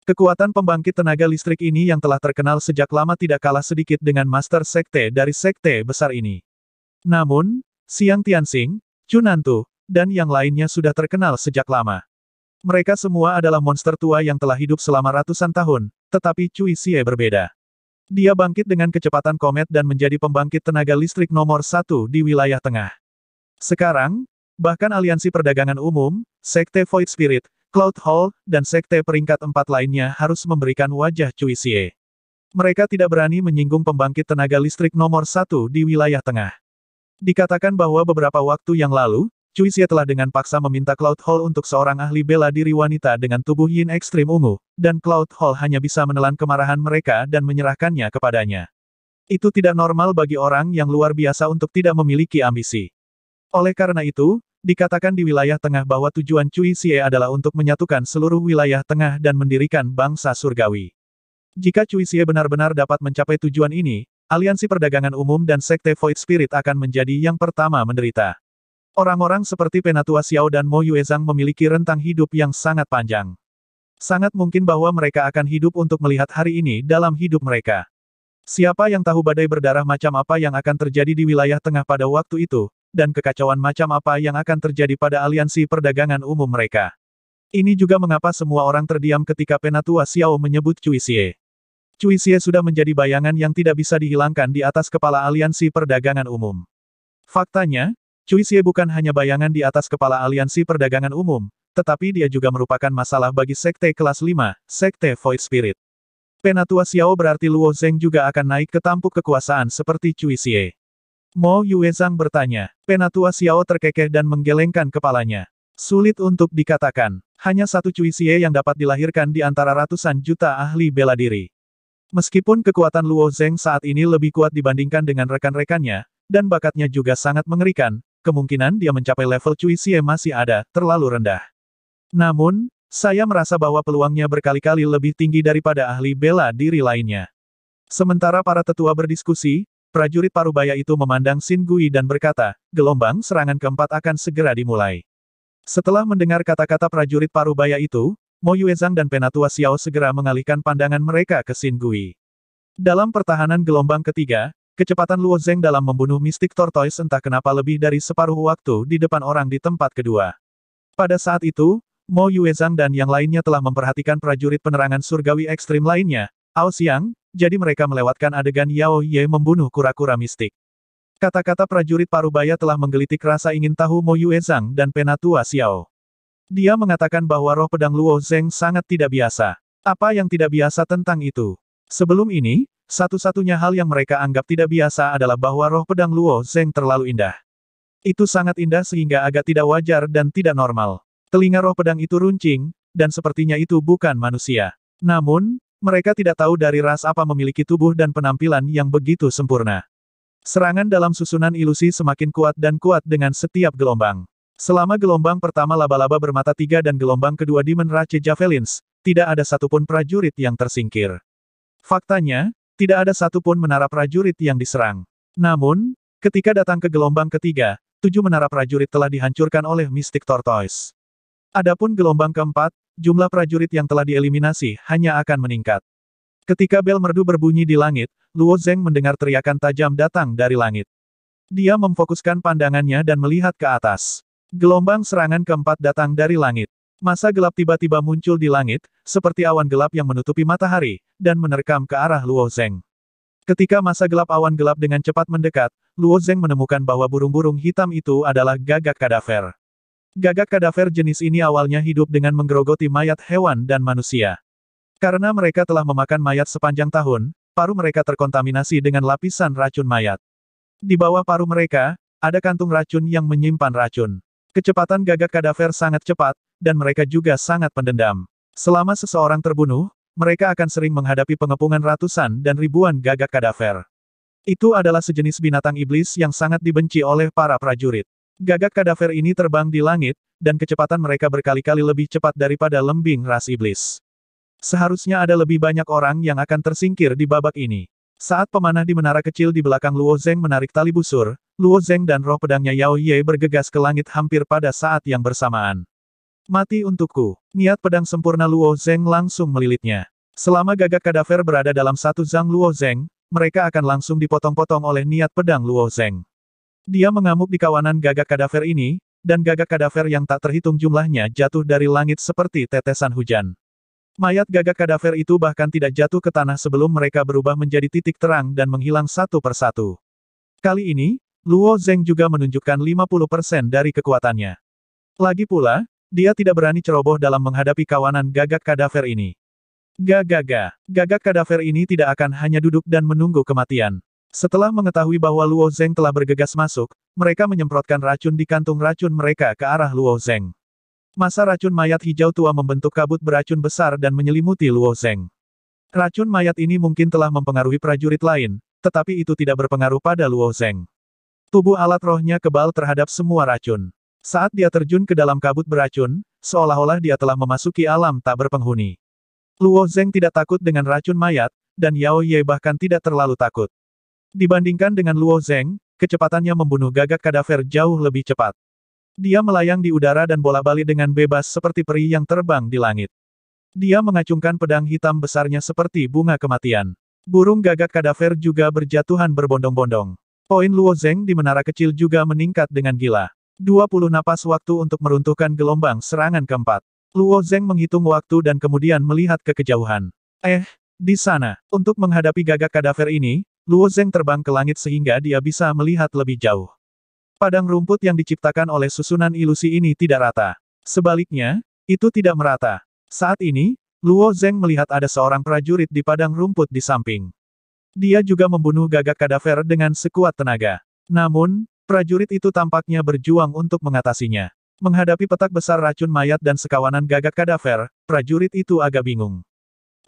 A: Kekuatan pembangkit tenaga listrik ini yang telah terkenal sejak lama tidak kalah sedikit dengan master sekte dari sekte besar ini. Namun, Siang Tianxing, Chunantu, dan yang lainnya sudah terkenal sejak lama. Mereka semua adalah monster tua yang telah hidup selama ratusan tahun, tetapi Cui Xie berbeda. Dia bangkit dengan kecepatan komet dan menjadi pembangkit tenaga listrik nomor satu di wilayah tengah. Sekarang, bahkan aliansi perdagangan umum, Sekte Void Spirit, Cloud Hall, dan Sekte peringkat empat lainnya harus memberikan wajah Cui Xie. Mereka tidak berani menyinggung pembangkit tenaga listrik nomor satu di wilayah tengah. Dikatakan bahwa beberapa waktu yang lalu, Cui Xie telah dengan paksa meminta Cloud Hall untuk seorang ahli bela diri wanita dengan tubuh yin ekstrim ungu, dan Cloud Hall hanya bisa menelan kemarahan mereka dan menyerahkannya kepadanya. Itu tidak normal bagi orang yang luar biasa untuk tidak memiliki ambisi. Oleh karena itu, dikatakan di wilayah tengah bahwa tujuan Cui Xie adalah untuk menyatukan seluruh wilayah tengah dan mendirikan bangsa surgawi. Jika Cui Xie benar-benar dapat mencapai tujuan ini, aliansi perdagangan umum dan sekte Void Spirit akan menjadi yang pertama menderita. Orang-orang seperti Penatua Xiao dan Mo Yuezhang memiliki rentang hidup yang sangat panjang. Sangat mungkin bahwa mereka akan hidup untuk melihat hari ini dalam hidup mereka. Siapa yang tahu badai berdarah macam apa yang akan terjadi di wilayah tengah pada waktu itu, dan kekacauan macam apa yang akan terjadi pada aliansi perdagangan umum mereka. Ini juga mengapa semua orang terdiam ketika Penatua Xiao menyebut Cui Xie. Cui Xie sudah menjadi bayangan yang tidak bisa dihilangkan di atas kepala aliansi perdagangan umum. Faktanya, Cui Xie bukan hanya bayangan di atas kepala aliansi perdagangan umum, tetapi dia juga merupakan masalah bagi Sekte Kelas 5, Sekte Void Spirit. Penatua Xiao berarti Luo Zeng juga akan naik ke tampuk kekuasaan seperti Cui Xie. Mo Zhang bertanya, Penatua Xiao terkekeh dan menggelengkan kepalanya. Sulit untuk dikatakan, hanya satu Cui Xie yang dapat dilahirkan di antara ratusan juta ahli bela diri. Meskipun kekuatan Luo Zeng saat ini lebih kuat dibandingkan dengan rekan-rekannya, dan bakatnya juga sangat mengerikan, kemungkinan dia mencapai level Cui Xie masih ada, terlalu rendah. Namun, saya merasa bahwa peluangnya berkali-kali lebih tinggi daripada ahli bela diri lainnya. Sementara para tetua berdiskusi, prajurit parubaya itu memandang Sin Gui dan berkata, gelombang serangan keempat akan segera dimulai. Setelah mendengar kata-kata prajurit parubaya itu, Mo Yuezhang dan Penatua Xiao segera mengalihkan pandangan mereka ke Sin Gui. Dalam pertahanan gelombang ketiga, Kecepatan Luo Zeng dalam membunuh Mystic Tortoise entah kenapa lebih dari separuh waktu di depan orang di tempat kedua. Pada saat itu, Mo Yuezhang dan yang lainnya telah memperhatikan prajurit penerangan surgawi ekstrim lainnya, Ao Xiang, jadi mereka melewatkan adegan Yao Ye membunuh kura-kura mistik. Kata-kata prajurit Parubaya telah menggelitik rasa ingin tahu Mo Yuezhang dan Penatua Xiao. Dia mengatakan bahwa roh pedang Luo Zeng sangat tidak biasa. Apa yang tidak biasa tentang itu? Sebelum ini, satu-satunya hal yang mereka anggap tidak biasa adalah bahwa roh pedang Luo Zeng terlalu indah. Itu sangat indah sehingga agak tidak wajar dan tidak normal. Telinga roh pedang itu runcing, dan sepertinya itu bukan manusia. Namun, mereka tidak tahu dari ras apa memiliki tubuh dan penampilan yang begitu sempurna. Serangan dalam susunan ilusi semakin kuat dan kuat dengan setiap gelombang. Selama gelombang pertama laba-laba bermata tiga dan gelombang kedua Demon rache Javelins, tidak ada satupun prajurit yang tersingkir. Faktanya, tidak ada satupun menara prajurit yang diserang. Namun, ketika datang ke gelombang ketiga, tujuh menara prajurit telah dihancurkan oleh Mystic Tortoise. Adapun gelombang keempat, jumlah prajurit yang telah dieliminasi hanya akan meningkat. Ketika bel merdu berbunyi di langit, Luo Zeng mendengar teriakan tajam datang dari langit. Dia memfokuskan pandangannya dan melihat ke atas. Gelombang serangan keempat datang dari langit. Masa gelap tiba-tiba muncul di langit, seperti awan gelap yang menutupi matahari, dan menerkam ke arah Luo Zeng. Ketika masa gelap awan gelap dengan cepat mendekat, Luo Zeng menemukan bahwa burung-burung hitam itu adalah gagak kadaver. Gagak kadaver jenis ini awalnya hidup dengan menggerogoti mayat hewan dan manusia. Karena mereka telah memakan mayat sepanjang tahun, paru mereka terkontaminasi dengan lapisan racun mayat. Di bawah paru mereka, ada kantung racun yang menyimpan racun. Kecepatan gagak kadaver sangat cepat, dan mereka juga sangat pendendam. Selama seseorang terbunuh, mereka akan sering menghadapi pengepungan ratusan dan ribuan gagak kadaver. Itu adalah sejenis binatang iblis yang sangat dibenci oleh para prajurit. Gagak kadaver ini terbang di langit, dan kecepatan mereka berkali-kali lebih cepat daripada lembing ras iblis. Seharusnya ada lebih banyak orang yang akan tersingkir di babak ini. Saat pemanah di menara kecil di belakang Luo Zeng menarik tali busur, Luo Zeng dan roh pedangnya Yao Ye bergegas ke langit hampir pada saat yang bersamaan. Mati untukku. Niat pedang sempurna Luo Zeng langsung melilitnya. Selama gagak kadaver berada dalam satu zang Luo Zeng, mereka akan langsung dipotong-potong oleh niat pedang Luo Zeng. Dia mengamuk di kawanan gagak kadaver ini, dan gagak kadaver yang tak terhitung jumlahnya jatuh dari langit seperti tetesan hujan. Mayat gagak kadaver itu bahkan tidak jatuh ke tanah sebelum mereka berubah menjadi titik terang dan menghilang satu persatu. Kali ini, Luo Zeng juga menunjukkan 50% dari kekuatannya. Lagi pula, dia tidak berani ceroboh dalam menghadapi kawanan gagak kadaver ini. gagak gagak kadaver ini tidak akan hanya duduk dan menunggu kematian. Setelah mengetahui bahwa Luo Zeng telah bergegas masuk, mereka menyemprotkan racun di kantung racun mereka ke arah Luo Zeng. Masa racun mayat hijau tua membentuk kabut beracun besar dan menyelimuti Luo Zeng. Racun mayat ini mungkin telah mempengaruhi prajurit lain, tetapi itu tidak berpengaruh pada Luo Zeng. Tubuh alat rohnya kebal terhadap semua racun. Saat dia terjun ke dalam kabut beracun, seolah-olah dia telah memasuki alam tak berpenghuni. Luo Zeng tidak takut dengan racun mayat, dan Yao Ye bahkan tidak terlalu takut. Dibandingkan dengan Luo Zeng, kecepatannya membunuh gagak kadaver jauh lebih cepat. Dia melayang di udara dan bola-balik dengan bebas seperti peri yang terbang di langit. Dia mengacungkan pedang hitam besarnya seperti bunga kematian. Burung gagak kadaver juga berjatuhan berbondong-bondong. Poin Luo Zeng di menara kecil juga meningkat dengan gila. 20 napas waktu untuk meruntuhkan gelombang serangan keempat. Luo Zeng menghitung waktu dan kemudian melihat ke kejauhan. Eh, di sana. Untuk menghadapi gagak kadaver ini, Luo Zeng terbang ke langit sehingga dia bisa melihat lebih jauh. Padang rumput yang diciptakan oleh susunan ilusi ini tidak rata. Sebaliknya, itu tidak merata. Saat ini, Luo Zeng melihat ada seorang prajurit di padang rumput di samping. Dia juga membunuh gagak kadaver dengan sekuat tenaga. Namun, prajurit itu tampaknya berjuang untuk mengatasinya. Menghadapi petak besar racun mayat dan sekawanan gagak kadaver, prajurit itu agak bingung.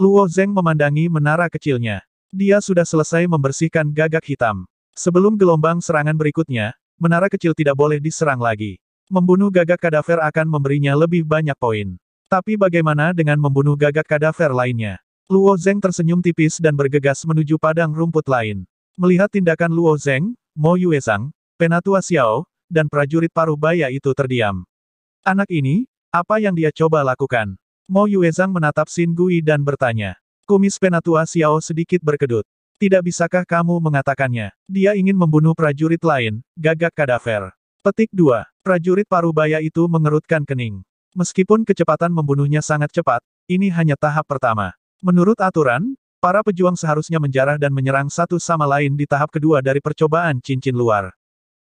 A: Luo Zeng memandangi menara kecilnya. Dia sudah selesai membersihkan gagak hitam. Sebelum gelombang serangan berikutnya, Menara kecil tidak boleh diserang lagi. Membunuh gagak kadaver akan memberinya lebih banyak poin. Tapi bagaimana dengan membunuh gagak kadaver lainnya? Luo Zeng tersenyum tipis dan bergegas menuju padang rumput lain. Melihat tindakan Luo Zeng, Mo Yuezang, Penatua Xiao, dan prajurit paruh baya itu terdiam. Anak ini, apa yang dia coba lakukan? Mo Yuezang menatap Xin Gui dan bertanya. Kumis Penatua Xiao sedikit berkedut. Tidak bisakah kamu mengatakannya? Dia ingin membunuh prajurit lain, gagak kadaver. Petik 2. Prajurit parubaya itu mengerutkan kening. Meskipun kecepatan membunuhnya sangat cepat, ini hanya tahap pertama. Menurut aturan, para pejuang seharusnya menjarah dan menyerang satu sama lain di tahap kedua dari percobaan cincin luar.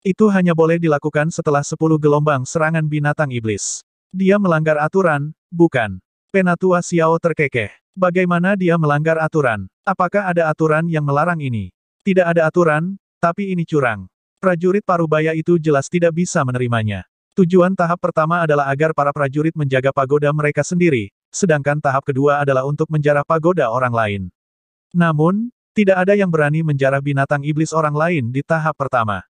A: Itu hanya boleh dilakukan setelah 10 gelombang serangan binatang iblis. Dia melanggar aturan, bukan? Penatua Xiao terkekeh. Bagaimana dia melanggar aturan? Apakah ada aturan yang melarang ini? Tidak ada aturan, tapi ini curang. Prajurit Parubaya itu jelas tidak bisa menerimanya. Tujuan tahap pertama adalah agar para prajurit menjaga pagoda mereka sendiri, sedangkan tahap kedua adalah untuk menjarah pagoda orang lain. Namun, tidak ada yang berani menjarah binatang iblis orang lain di tahap pertama.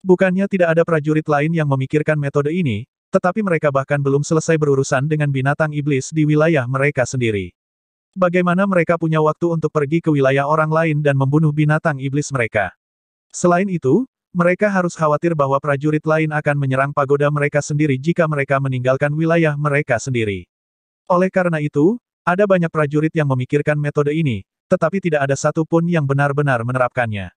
A: Bukannya tidak ada prajurit lain yang memikirkan metode ini, tetapi mereka bahkan belum selesai berurusan dengan binatang iblis di wilayah mereka sendiri. Bagaimana mereka punya waktu untuk pergi ke wilayah orang lain dan membunuh binatang iblis mereka? Selain itu, mereka harus khawatir bahwa prajurit lain akan menyerang pagoda mereka sendiri jika mereka meninggalkan wilayah mereka sendiri. Oleh karena itu, ada banyak prajurit yang memikirkan metode ini, tetapi tidak ada satupun yang benar-benar menerapkannya.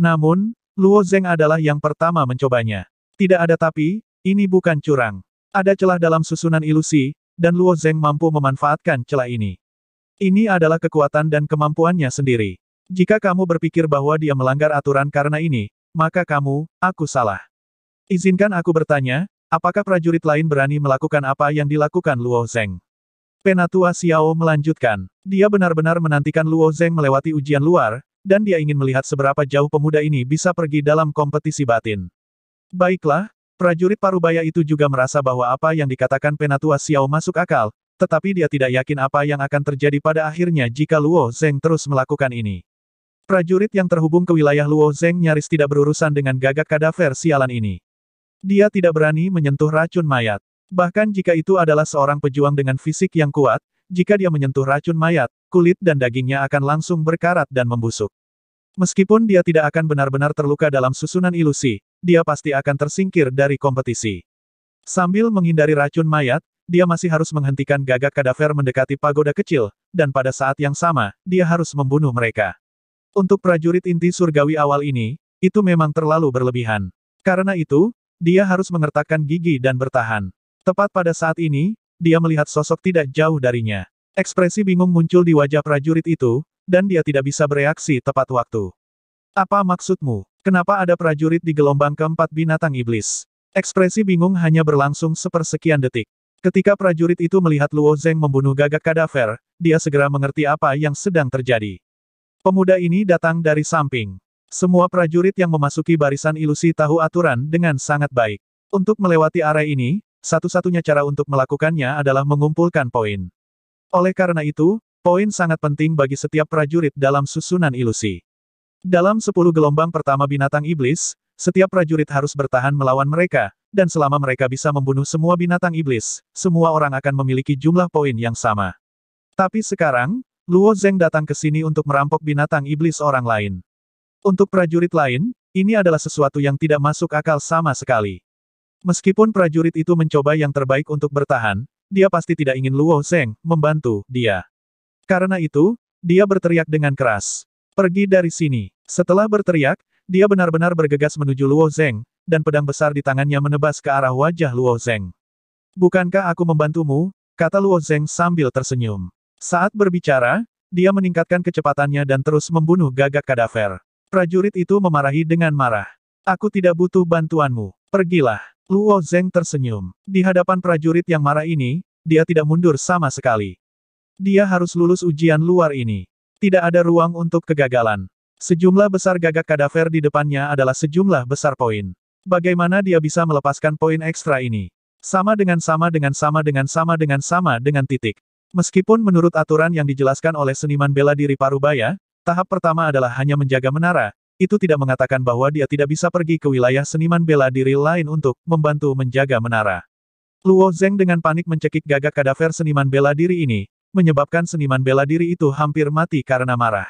A: Namun, Luo Zeng adalah yang pertama mencobanya. Tidak ada tapi, ini bukan curang. Ada celah dalam susunan ilusi, dan Luo Zeng mampu memanfaatkan celah ini. Ini adalah kekuatan dan kemampuannya sendiri. Jika kamu berpikir bahwa dia melanggar aturan karena ini, maka kamu, aku salah. Izinkan aku bertanya, apakah prajurit lain berani melakukan apa yang dilakukan Luo Zeng? Penatua Xiao melanjutkan. Dia benar-benar menantikan Luo Zeng melewati ujian luar, dan dia ingin melihat seberapa jauh pemuda ini bisa pergi dalam kompetisi batin. Baiklah, Prajurit Parubaya itu juga merasa bahwa apa yang dikatakan Penatua Xiao masuk akal, tetapi dia tidak yakin apa yang akan terjadi pada akhirnya jika Luo Zeng terus melakukan ini. Prajurit yang terhubung ke wilayah Luo Zeng nyaris tidak berurusan dengan gagak kadaver sialan ini. Dia tidak berani menyentuh racun mayat. Bahkan jika itu adalah seorang pejuang dengan fisik yang kuat, jika dia menyentuh racun mayat, kulit dan dagingnya akan langsung berkarat dan membusuk. Meskipun dia tidak akan benar-benar terluka dalam susunan ilusi, dia pasti akan tersingkir dari kompetisi. Sambil menghindari racun mayat, dia masih harus menghentikan gagak kadaver mendekati pagoda kecil, dan pada saat yang sama, dia harus membunuh mereka. Untuk prajurit inti surgawi awal ini, itu memang terlalu berlebihan. Karena itu, dia harus mengertakkan gigi dan bertahan. Tepat pada saat ini, dia melihat sosok tidak jauh darinya. Ekspresi bingung muncul di wajah prajurit itu, dan dia tidak bisa bereaksi tepat waktu. Apa maksudmu? Kenapa ada prajurit di gelombang keempat binatang iblis? Ekspresi bingung hanya berlangsung sepersekian detik. Ketika prajurit itu melihat Luo Zeng membunuh gagak kadaver, dia segera mengerti apa yang sedang terjadi. Pemuda ini datang dari samping. Semua prajurit yang memasuki barisan ilusi tahu aturan dengan sangat baik. Untuk melewati area ini, satu-satunya cara untuk melakukannya adalah mengumpulkan poin. Oleh karena itu, poin sangat penting bagi setiap prajurit dalam susunan ilusi. Dalam sepuluh gelombang pertama binatang iblis, setiap prajurit harus bertahan melawan mereka, dan selama mereka bisa membunuh semua binatang iblis, semua orang akan memiliki jumlah poin yang sama. Tapi sekarang, Luo Zeng datang ke sini untuk merampok binatang iblis orang lain. Untuk prajurit lain, ini adalah sesuatu yang tidak masuk akal sama sekali. Meskipun prajurit itu mencoba yang terbaik untuk bertahan, dia pasti tidak ingin Luo Zeng membantu dia. Karena itu, dia berteriak dengan keras. Pergi dari sini. Setelah berteriak, dia benar-benar bergegas menuju Luo Zeng, dan pedang besar di tangannya menebas ke arah wajah Luo Zeng. Bukankah aku membantumu? kata Luo Zeng sambil tersenyum. Saat berbicara, dia meningkatkan kecepatannya dan terus membunuh gagak kadaver. Prajurit itu memarahi dengan marah. Aku tidak butuh bantuanmu. Pergilah. Luo Zeng tersenyum. Di hadapan prajurit yang marah ini, dia tidak mundur sama sekali. Dia harus lulus ujian luar ini. Tidak ada ruang untuk kegagalan. Sejumlah besar gagak kadaver di depannya adalah sejumlah besar poin. Bagaimana dia bisa melepaskan poin ekstra ini? Sama dengan sama dengan sama dengan sama dengan sama dengan titik. Meskipun menurut aturan yang dijelaskan oleh seniman bela diri Parubaya, tahap pertama adalah hanya menjaga menara, itu tidak mengatakan bahwa dia tidak bisa pergi ke wilayah seniman bela diri lain untuk membantu menjaga menara. Luo Zeng dengan panik mencekik gagak kadaver seniman bela diri ini, menyebabkan seniman bela diri itu hampir mati karena marah.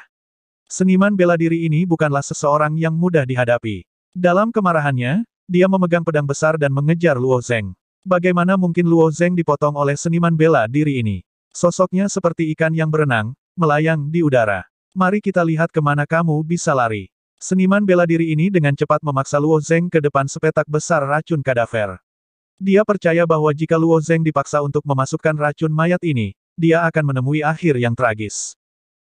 A: Seniman bela diri ini bukanlah seseorang yang mudah dihadapi. Dalam kemarahannya, dia memegang pedang besar dan mengejar Luo Zeng. Bagaimana mungkin Luo Zeng dipotong oleh seniman bela diri ini? Sosoknya seperti ikan yang berenang, melayang di udara. Mari kita lihat kemana kamu bisa lari. Seniman bela diri ini dengan cepat memaksa Luo Zeng ke depan sepetak besar racun kadaver. Dia percaya bahwa jika Luo Zeng dipaksa untuk memasukkan racun mayat ini, dia akan menemui akhir yang tragis.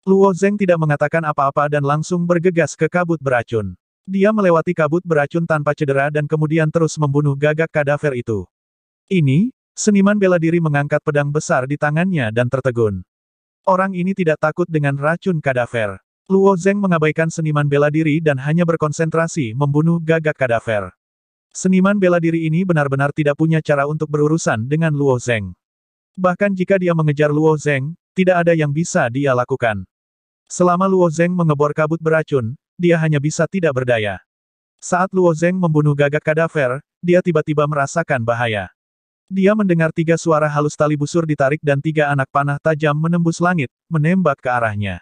A: Luo Zeng tidak mengatakan apa-apa dan langsung bergegas ke kabut beracun. Dia melewati kabut beracun tanpa cedera dan kemudian terus membunuh gagak kadaver itu. Ini, seniman bela diri mengangkat pedang besar di tangannya dan tertegun. Orang ini tidak takut dengan racun kadaver. Luo Zeng mengabaikan seniman bela diri dan hanya berkonsentrasi membunuh gagak kadaver. Seniman bela diri ini benar-benar tidak punya cara untuk berurusan dengan Luo Zeng. Bahkan jika dia mengejar Luo Zeng, tidak ada yang bisa dia lakukan. Selama Luo Zeng mengebor kabut beracun, dia hanya bisa tidak berdaya. Saat Luo Zeng membunuh gagak kadaver, dia tiba-tiba merasakan bahaya. Dia mendengar tiga suara halus tali busur ditarik dan tiga anak panah tajam menembus langit, menembak ke arahnya.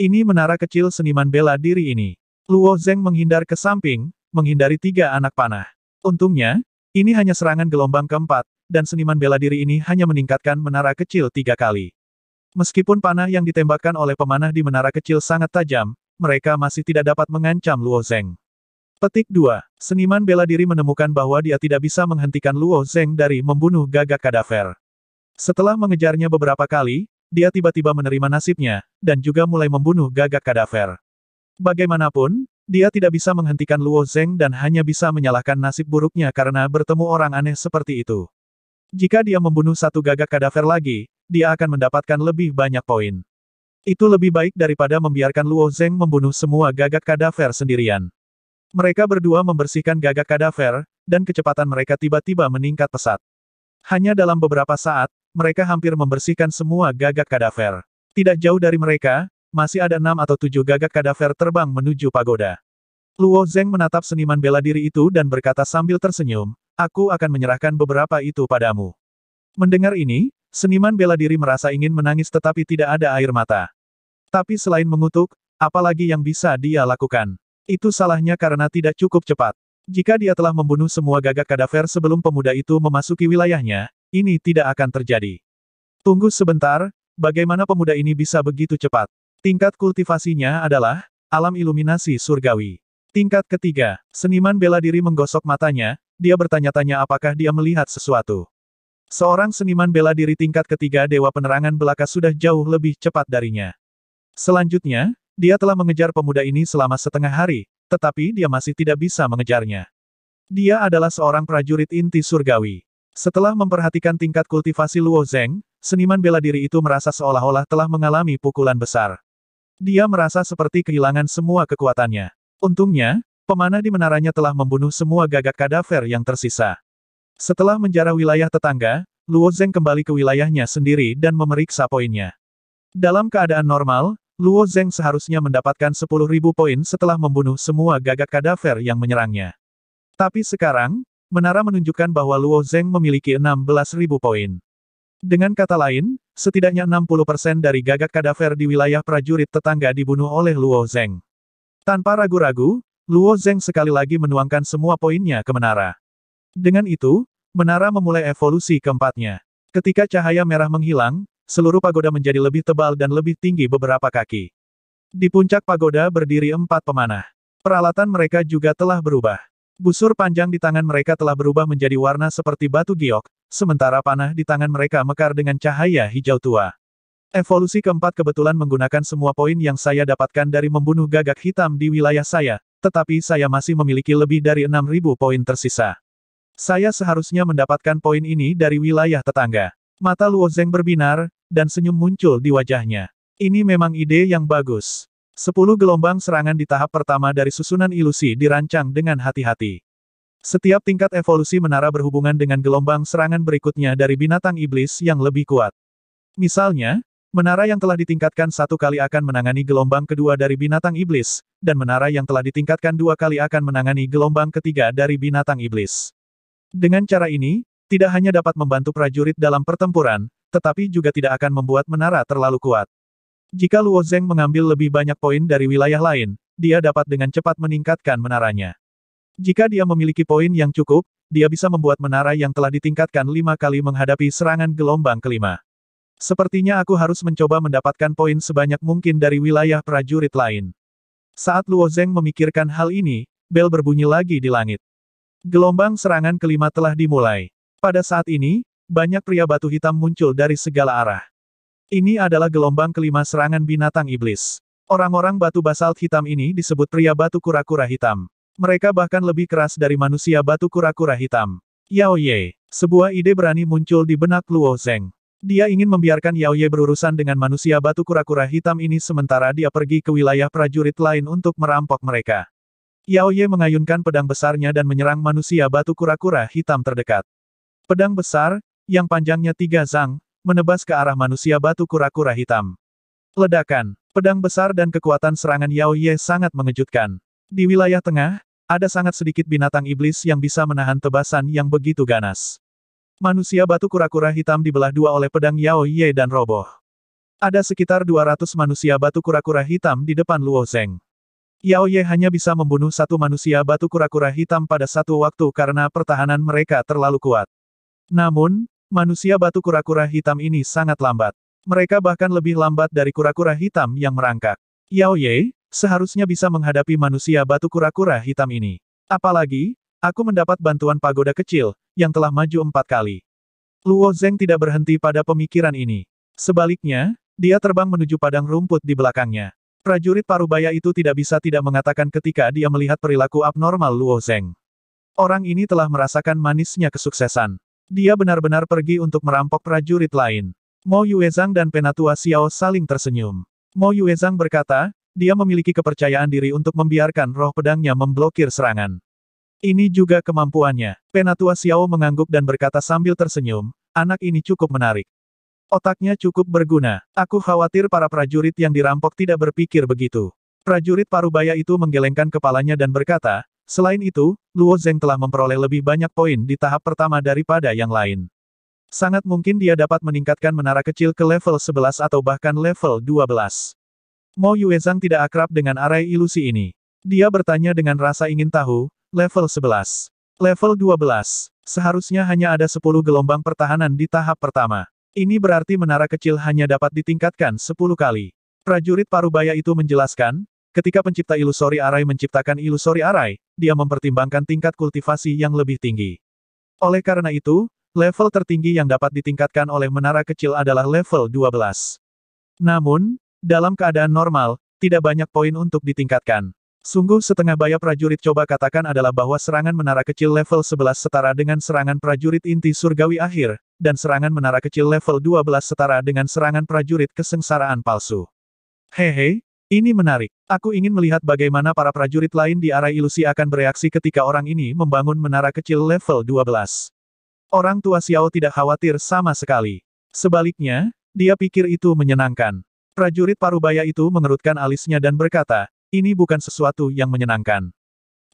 A: Ini menara kecil seniman bela diri ini. Luo Zeng menghindar ke samping, menghindari tiga anak panah. Untungnya, ini hanya serangan gelombang keempat, dan seniman bela diri ini hanya meningkatkan menara kecil tiga kali. Meskipun panah yang ditembakkan oleh pemanah di menara kecil sangat tajam, mereka masih tidak dapat mengancam Luo Zeng. Petik 2. Seniman bela diri menemukan bahwa dia tidak bisa menghentikan Luo Zeng dari membunuh gagak kadaver. Setelah mengejarnya beberapa kali, dia tiba-tiba menerima nasibnya, dan juga mulai membunuh gagak kadaver. Bagaimanapun, dia tidak bisa menghentikan Luo Zeng dan hanya bisa menyalahkan nasib buruknya karena bertemu orang aneh seperti itu. Jika dia membunuh satu gagak kadaver lagi, dia akan mendapatkan lebih banyak poin. Itu lebih baik daripada membiarkan Luo Zeng membunuh semua gagak kadaver sendirian. Mereka berdua membersihkan gagak kadaver, dan kecepatan mereka tiba-tiba meningkat pesat. Hanya dalam beberapa saat, mereka hampir membersihkan semua gagak kadaver. Tidak jauh dari mereka, masih ada enam atau tujuh gagak kadaver terbang menuju pagoda. Luo Zeng menatap seniman bela diri itu dan berkata sambil tersenyum, Aku akan menyerahkan beberapa itu padamu. Mendengar ini, seniman bela diri merasa ingin menangis tetapi tidak ada air mata. Tapi selain mengutuk, apalagi yang bisa dia lakukan? Itu salahnya karena tidak cukup cepat. Jika dia telah membunuh semua gagak kadaver sebelum pemuda itu memasuki wilayahnya, ini tidak akan terjadi. Tunggu sebentar, bagaimana pemuda ini bisa begitu cepat? Tingkat kultivasinya adalah alam iluminasi surgawi. Tingkat ketiga, seniman bela diri menggosok matanya, dia bertanya-tanya apakah dia melihat sesuatu. Seorang seniman bela diri tingkat ketiga Dewa Penerangan Belaka sudah jauh lebih cepat darinya. Selanjutnya, dia telah mengejar pemuda ini selama setengah hari, tetapi dia masih tidak bisa mengejarnya. Dia adalah seorang prajurit inti surgawi. Setelah memperhatikan tingkat kultivasi Luo Zeng, seniman bela diri itu merasa seolah-olah telah mengalami pukulan besar. Dia merasa seperti kehilangan semua kekuatannya. Untungnya, Pemanah di menaranya telah membunuh semua gagak kadaver yang tersisa. Setelah menjarah wilayah tetangga, Luo Zeng kembali ke wilayahnya sendiri dan memeriksa poinnya. Dalam keadaan normal, Luo Zeng seharusnya mendapatkan 10.000 poin setelah membunuh semua gagak kadaver yang menyerangnya. Tapi sekarang, menara menunjukkan bahwa Luo Zeng memiliki 16.000 poin. Dengan kata lain, setidaknya 60% dari gagak kadaver di wilayah prajurit tetangga dibunuh oleh Luo Zeng. Tanpa ragu-ragu, Luo Zeng sekali lagi menuangkan semua poinnya ke menara. Dengan itu, menara memulai evolusi keempatnya. Ketika cahaya merah menghilang, seluruh pagoda menjadi lebih tebal dan lebih tinggi beberapa kaki. Di puncak pagoda berdiri empat pemanah. Peralatan mereka juga telah berubah. Busur panjang di tangan mereka telah berubah menjadi warna seperti batu giok, sementara panah di tangan mereka mekar dengan cahaya hijau tua. Evolusi keempat kebetulan menggunakan semua poin yang saya dapatkan dari membunuh gagak hitam di wilayah saya, tetapi saya masih memiliki lebih dari 6.000 poin tersisa. Saya seharusnya mendapatkan poin ini dari wilayah tetangga. Mata Luo Luozeng berbinar, dan senyum muncul di wajahnya. Ini memang ide yang bagus. Sepuluh gelombang serangan di tahap pertama dari susunan ilusi dirancang dengan hati-hati. Setiap tingkat evolusi menara berhubungan dengan gelombang serangan berikutnya dari binatang iblis yang lebih kuat. Misalnya, Menara yang telah ditingkatkan satu kali akan menangani gelombang kedua dari binatang iblis, dan menara yang telah ditingkatkan dua kali akan menangani gelombang ketiga dari binatang iblis. Dengan cara ini, tidak hanya dapat membantu prajurit dalam pertempuran, tetapi juga tidak akan membuat menara terlalu kuat. Jika Luo Zeng mengambil lebih banyak poin dari wilayah lain, dia dapat dengan cepat meningkatkan menaranya. Jika dia memiliki poin yang cukup, dia bisa membuat menara yang telah ditingkatkan lima kali menghadapi serangan gelombang kelima. Sepertinya aku harus mencoba mendapatkan poin sebanyak mungkin dari wilayah prajurit lain. Saat Luo Zeng memikirkan hal ini, bel berbunyi lagi di langit. Gelombang serangan kelima telah dimulai. Pada saat ini, banyak pria batu hitam muncul dari segala arah. Ini adalah gelombang kelima serangan binatang iblis. Orang-orang batu basalt hitam ini disebut pria batu kura-kura hitam. Mereka bahkan lebih keras dari manusia batu kura-kura hitam. Yao Ye, sebuah ide berani muncul di benak Luo Zeng. Dia ingin membiarkan Yao Ye berurusan dengan manusia batu kura-kura hitam ini sementara dia pergi ke wilayah prajurit lain untuk merampok mereka. Yao Ye mengayunkan pedang besarnya dan menyerang manusia batu kura-kura hitam terdekat. Pedang besar, yang panjangnya tiga zang, menebas ke arah manusia batu kura-kura hitam. Ledakan, pedang besar dan kekuatan serangan Yao Ye sangat mengejutkan. Di wilayah tengah, ada sangat sedikit binatang iblis yang bisa menahan tebasan yang begitu ganas. Manusia batu kura-kura hitam dibelah dua oleh pedang Yao Ye dan roboh. Ada sekitar 200 manusia batu kura-kura hitam di depan Luo Zeng. Yao Ye hanya bisa membunuh satu manusia batu kura-kura hitam pada satu waktu karena pertahanan mereka terlalu kuat. Namun, manusia batu kura-kura hitam ini sangat lambat. Mereka bahkan lebih lambat dari kura-kura hitam yang merangkak. Yao Ye, seharusnya bisa menghadapi manusia batu kura-kura hitam ini. Apalagi, Aku mendapat bantuan pagoda kecil, yang telah maju empat kali. Luo Zeng tidak berhenti pada pemikiran ini. Sebaliknya, dia terbang menuju padang rumput di belakangnya. Prajurit parubaya itu tidak bisa tidak mengatakan ketika dia melihat perilaku abnormal Luo Zeng. Orang ini telah merasakan manisnya kesuksesan. Dia benar-benar pergi untuk merampok prajurit lain. Mo Yuezang dan Penatua Xiao saling tersenyum. Mo Yuezang berkata, dia memiliki kepercayaan diri untuk membiarkan roh pedangnya memblokir serangan. Ini juga kemampuannya. Penatua Xiao mengangguk dan berkata sambil tersenyum, anak ini cukup menarik. Otaknya cukup berguna. Aku khawatir para prajurit yang dirampok tidak berpikir begitu. Prajurit parubaya itu menggelengkan kepalanya dan berkata, selain itu, Luo Zeng telah memperoleh lebih banyak poin di tahap pertama daripada yang lain. Sangat mungkin dia dapat meningkatkan menara kecil ke level 11 atau bahkan level 12. Mo Yuezhang tidak akrab dengan arai ilusi ini. Dia bertanya dengan rasa ingin tahu, Level 11. Level 12. Seharusnya hanya ada 10 gelombang pertahanan di tahap pertama. Ini berarti menara kecil hanya dapat ditingkatkan 10 kali. Prajurit Parubaya itu menjelaskan, ketika pencipta ilusori arai menciptakan ilusori arai, dia mempertimbangkan tingkat kultivasi yang lebih tinggi. Oleh karena itu, level tertinggi yang dapat ditingkatkan oleh menara kecil adalah level 12. Namun, dalam keadaan normal, tidak banyak poin untuk ditingkatkan. Sungguh setengah baya prajurit coba katakan adalah bahwa serangan menara kecil level 11 setara dengan serangan prajurit inti surgawi akhir, dan serangan menara kecil level 12 setara dengan serangan prajurit kesengsaraan palsu. Hehe, ini menarik. Aku ingin melihat bagaimana para prajurit lain di arah ilusi akan bereaksi ketika orang ini membangun menara kecil level 12. Orang tua Xiao tidak khawatir sama sekali. Sebaliknya, dia pikir itu menyenangkan. Prajurit parubaya itu mengerutkan alisnya dan berkata, ini bukan sesuatu yang menyenangkan.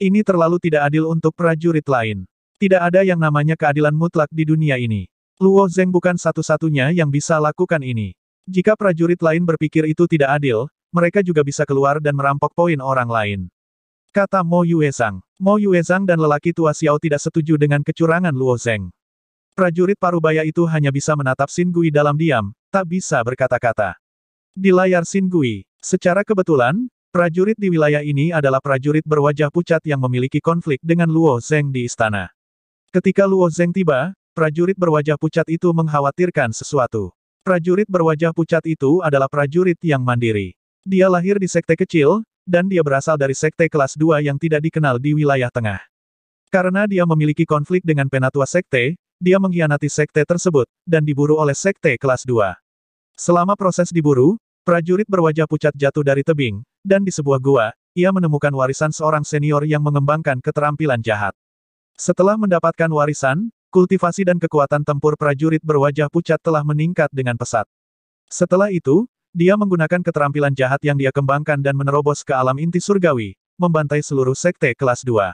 A: Ini terlalu tidak adil untuk prajurit lain. Tidak ada yang namanya keadilan mutlak di dunia ini. Luo Zeng bukan satu-satunya yang bisa lakukan ini. Jika prajurit lain berpikir itu tidak adil, mereka juga bisa keluar dan merampok poin orang lain. Kata Mo Yuezang. Mo Yuezang dan lelaki tua Xiao tidak setuju dengan kecurangan Luo Zeng. Prajurit parubaya itu hanya bisa menatap Xin Gui dalam diam, tak bisa berkata-kata. Di layar Xin Gui, secara kebetulan, Prajurit di wilayah ini adalah prajurit berwajah pucat yang memiliki konflik dengan Luo Zeng di istana. Ketika Luo Zeng tiba, prajurit berwajah pucat itu mengkhawatirkan sesuatu. Prajurit berwajah pucat itu adalah prajurit yang mandiri. Dia lahir di sekte kecil, dan dia berasal dari sekte kelas 2 yang tidak dikenal di wilayah tengah. Karena dia memiliki konflik dengan penatua sekte, dia mengkhianati sekte tersebut, dan diburu oleh sekte kelas 2. Selama proses diburu, prajurit berwajah pucat jatuh dari tebing, dan di sebuah gua, ia menemukan warisan seorang senior yang mengembangkan keterampilan jahat. Setelah mendapatkan warisan, kultivasi dan kekuatan tempur prajurit berwajah pucat telah meningkat dengan pesat. Setelah itu, dia menggunakan keterampilan jahat yang dia kembangkan dan menerobos ke alam inti surgawi, membantai seluruh sekte kelas 2.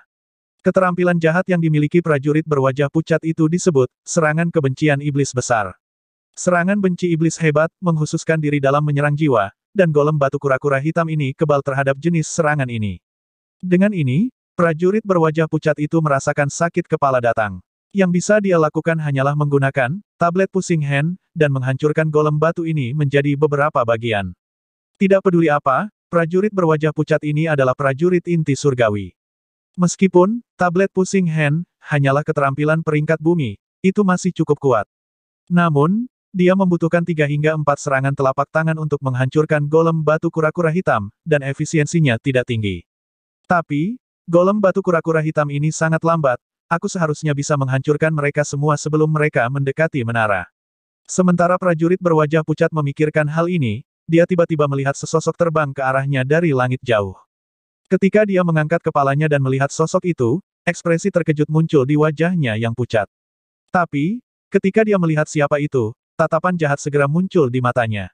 A: Keterampilan jahat yang dimiliki prajurit berwajah pucat itu disebut serangan kebencian iblis besar. Serangan benci iblis hebat menghususkan diri dalam menyerang jiwa, dan golem batu kura-kura hitam ini kebal terhadap jenis serangan ini. Dengan ini, prajurit berwajah pucat itu merasakan sakit kepala datang. Yang bisa dia lakukan hanyalah menggunakan tablet pusing hand dan menghancurkan golem batu ini menjadi beberapa bagian. Tidak peduli apa, prajurit berwajah pucat ini adalah prajurit inti surgawi. Meskipun, tablet pusing hand hanyalah keterampilan peringkat bumi, itu masih cukup kuat. Namun, dia membutuhkan tiga hingga empat serangan telapak tangan untuk menghancurkan golem batu kura-kura hitam, dan efisiensinya tidak tinggi. Tapi, golem batu kura-kura hitam ini sangat lambat, aku seharusnya bisa menghancurkan mereka semua sebelum mereka mendekati menara. Sementara prajurit berwajah pucat memikirkan hal ini, dia tiba-tiba melihat sesosok terbang ke arahnya dari langit jauh. Ketika dia mengangkat kepalanya dan melihat sosok itu, ekspresi terkejut muncul di wajahnya yang pucat. Tapi, ketika dia melihat siapa itu, Tatapan jahat segera muncul di matanya.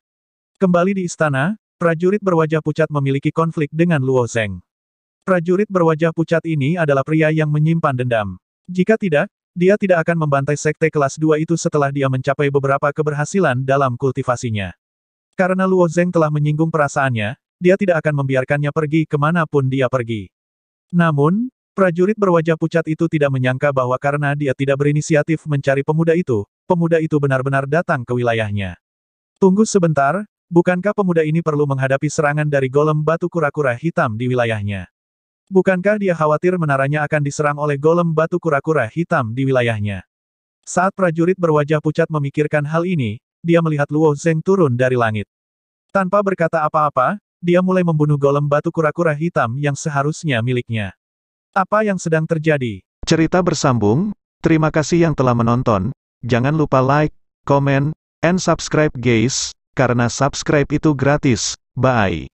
A: Kembali di istana, prajurit berwajah pucat memiliki konflik dengan Luo Zeng. Prajurit berwajah pucat ini adalah pria yang menyimpan dendam. Jika tidak, dia tidak akan membantai sekte kelas 2 itu setelah dia mencapai beberapa keberhasilan dalam kultivasinya. Karena Luo Zeng telah menyinggung perasaannya, dia tidak akan membiarkannya pergi kemanapun dia pergi. Namun, prajurit berwajah pucat itu tidak menyangka bahwa karena dia tidak berinisiatif mencari pemuda itu, pemuda itu benar-benar datang ke wilayahnya. Tunggu sebentar, bukankah pemuda ini perlu menghadapi serangan dari golem batu kura-kura hitam di wilayahnya? Bukankah dia khawatir menaranya akan diserang oleh golem batu kura-kura hitam di wilayahnya? Saat prajurit berwajah pucat memikirkan hal ini, dia melihat Luo Zeng turun dari langit. Tanpa berkata apa-apa, dia mulai membunuh golem batu kura-kura hitam yang seharusnya miliknya. Apa yang sedang terjadi? Cerita bersambung, terima kasih yang telah menonton, Jangan lupa like, comment, and subscribe guys, karena subscribe itu gratis. Bye.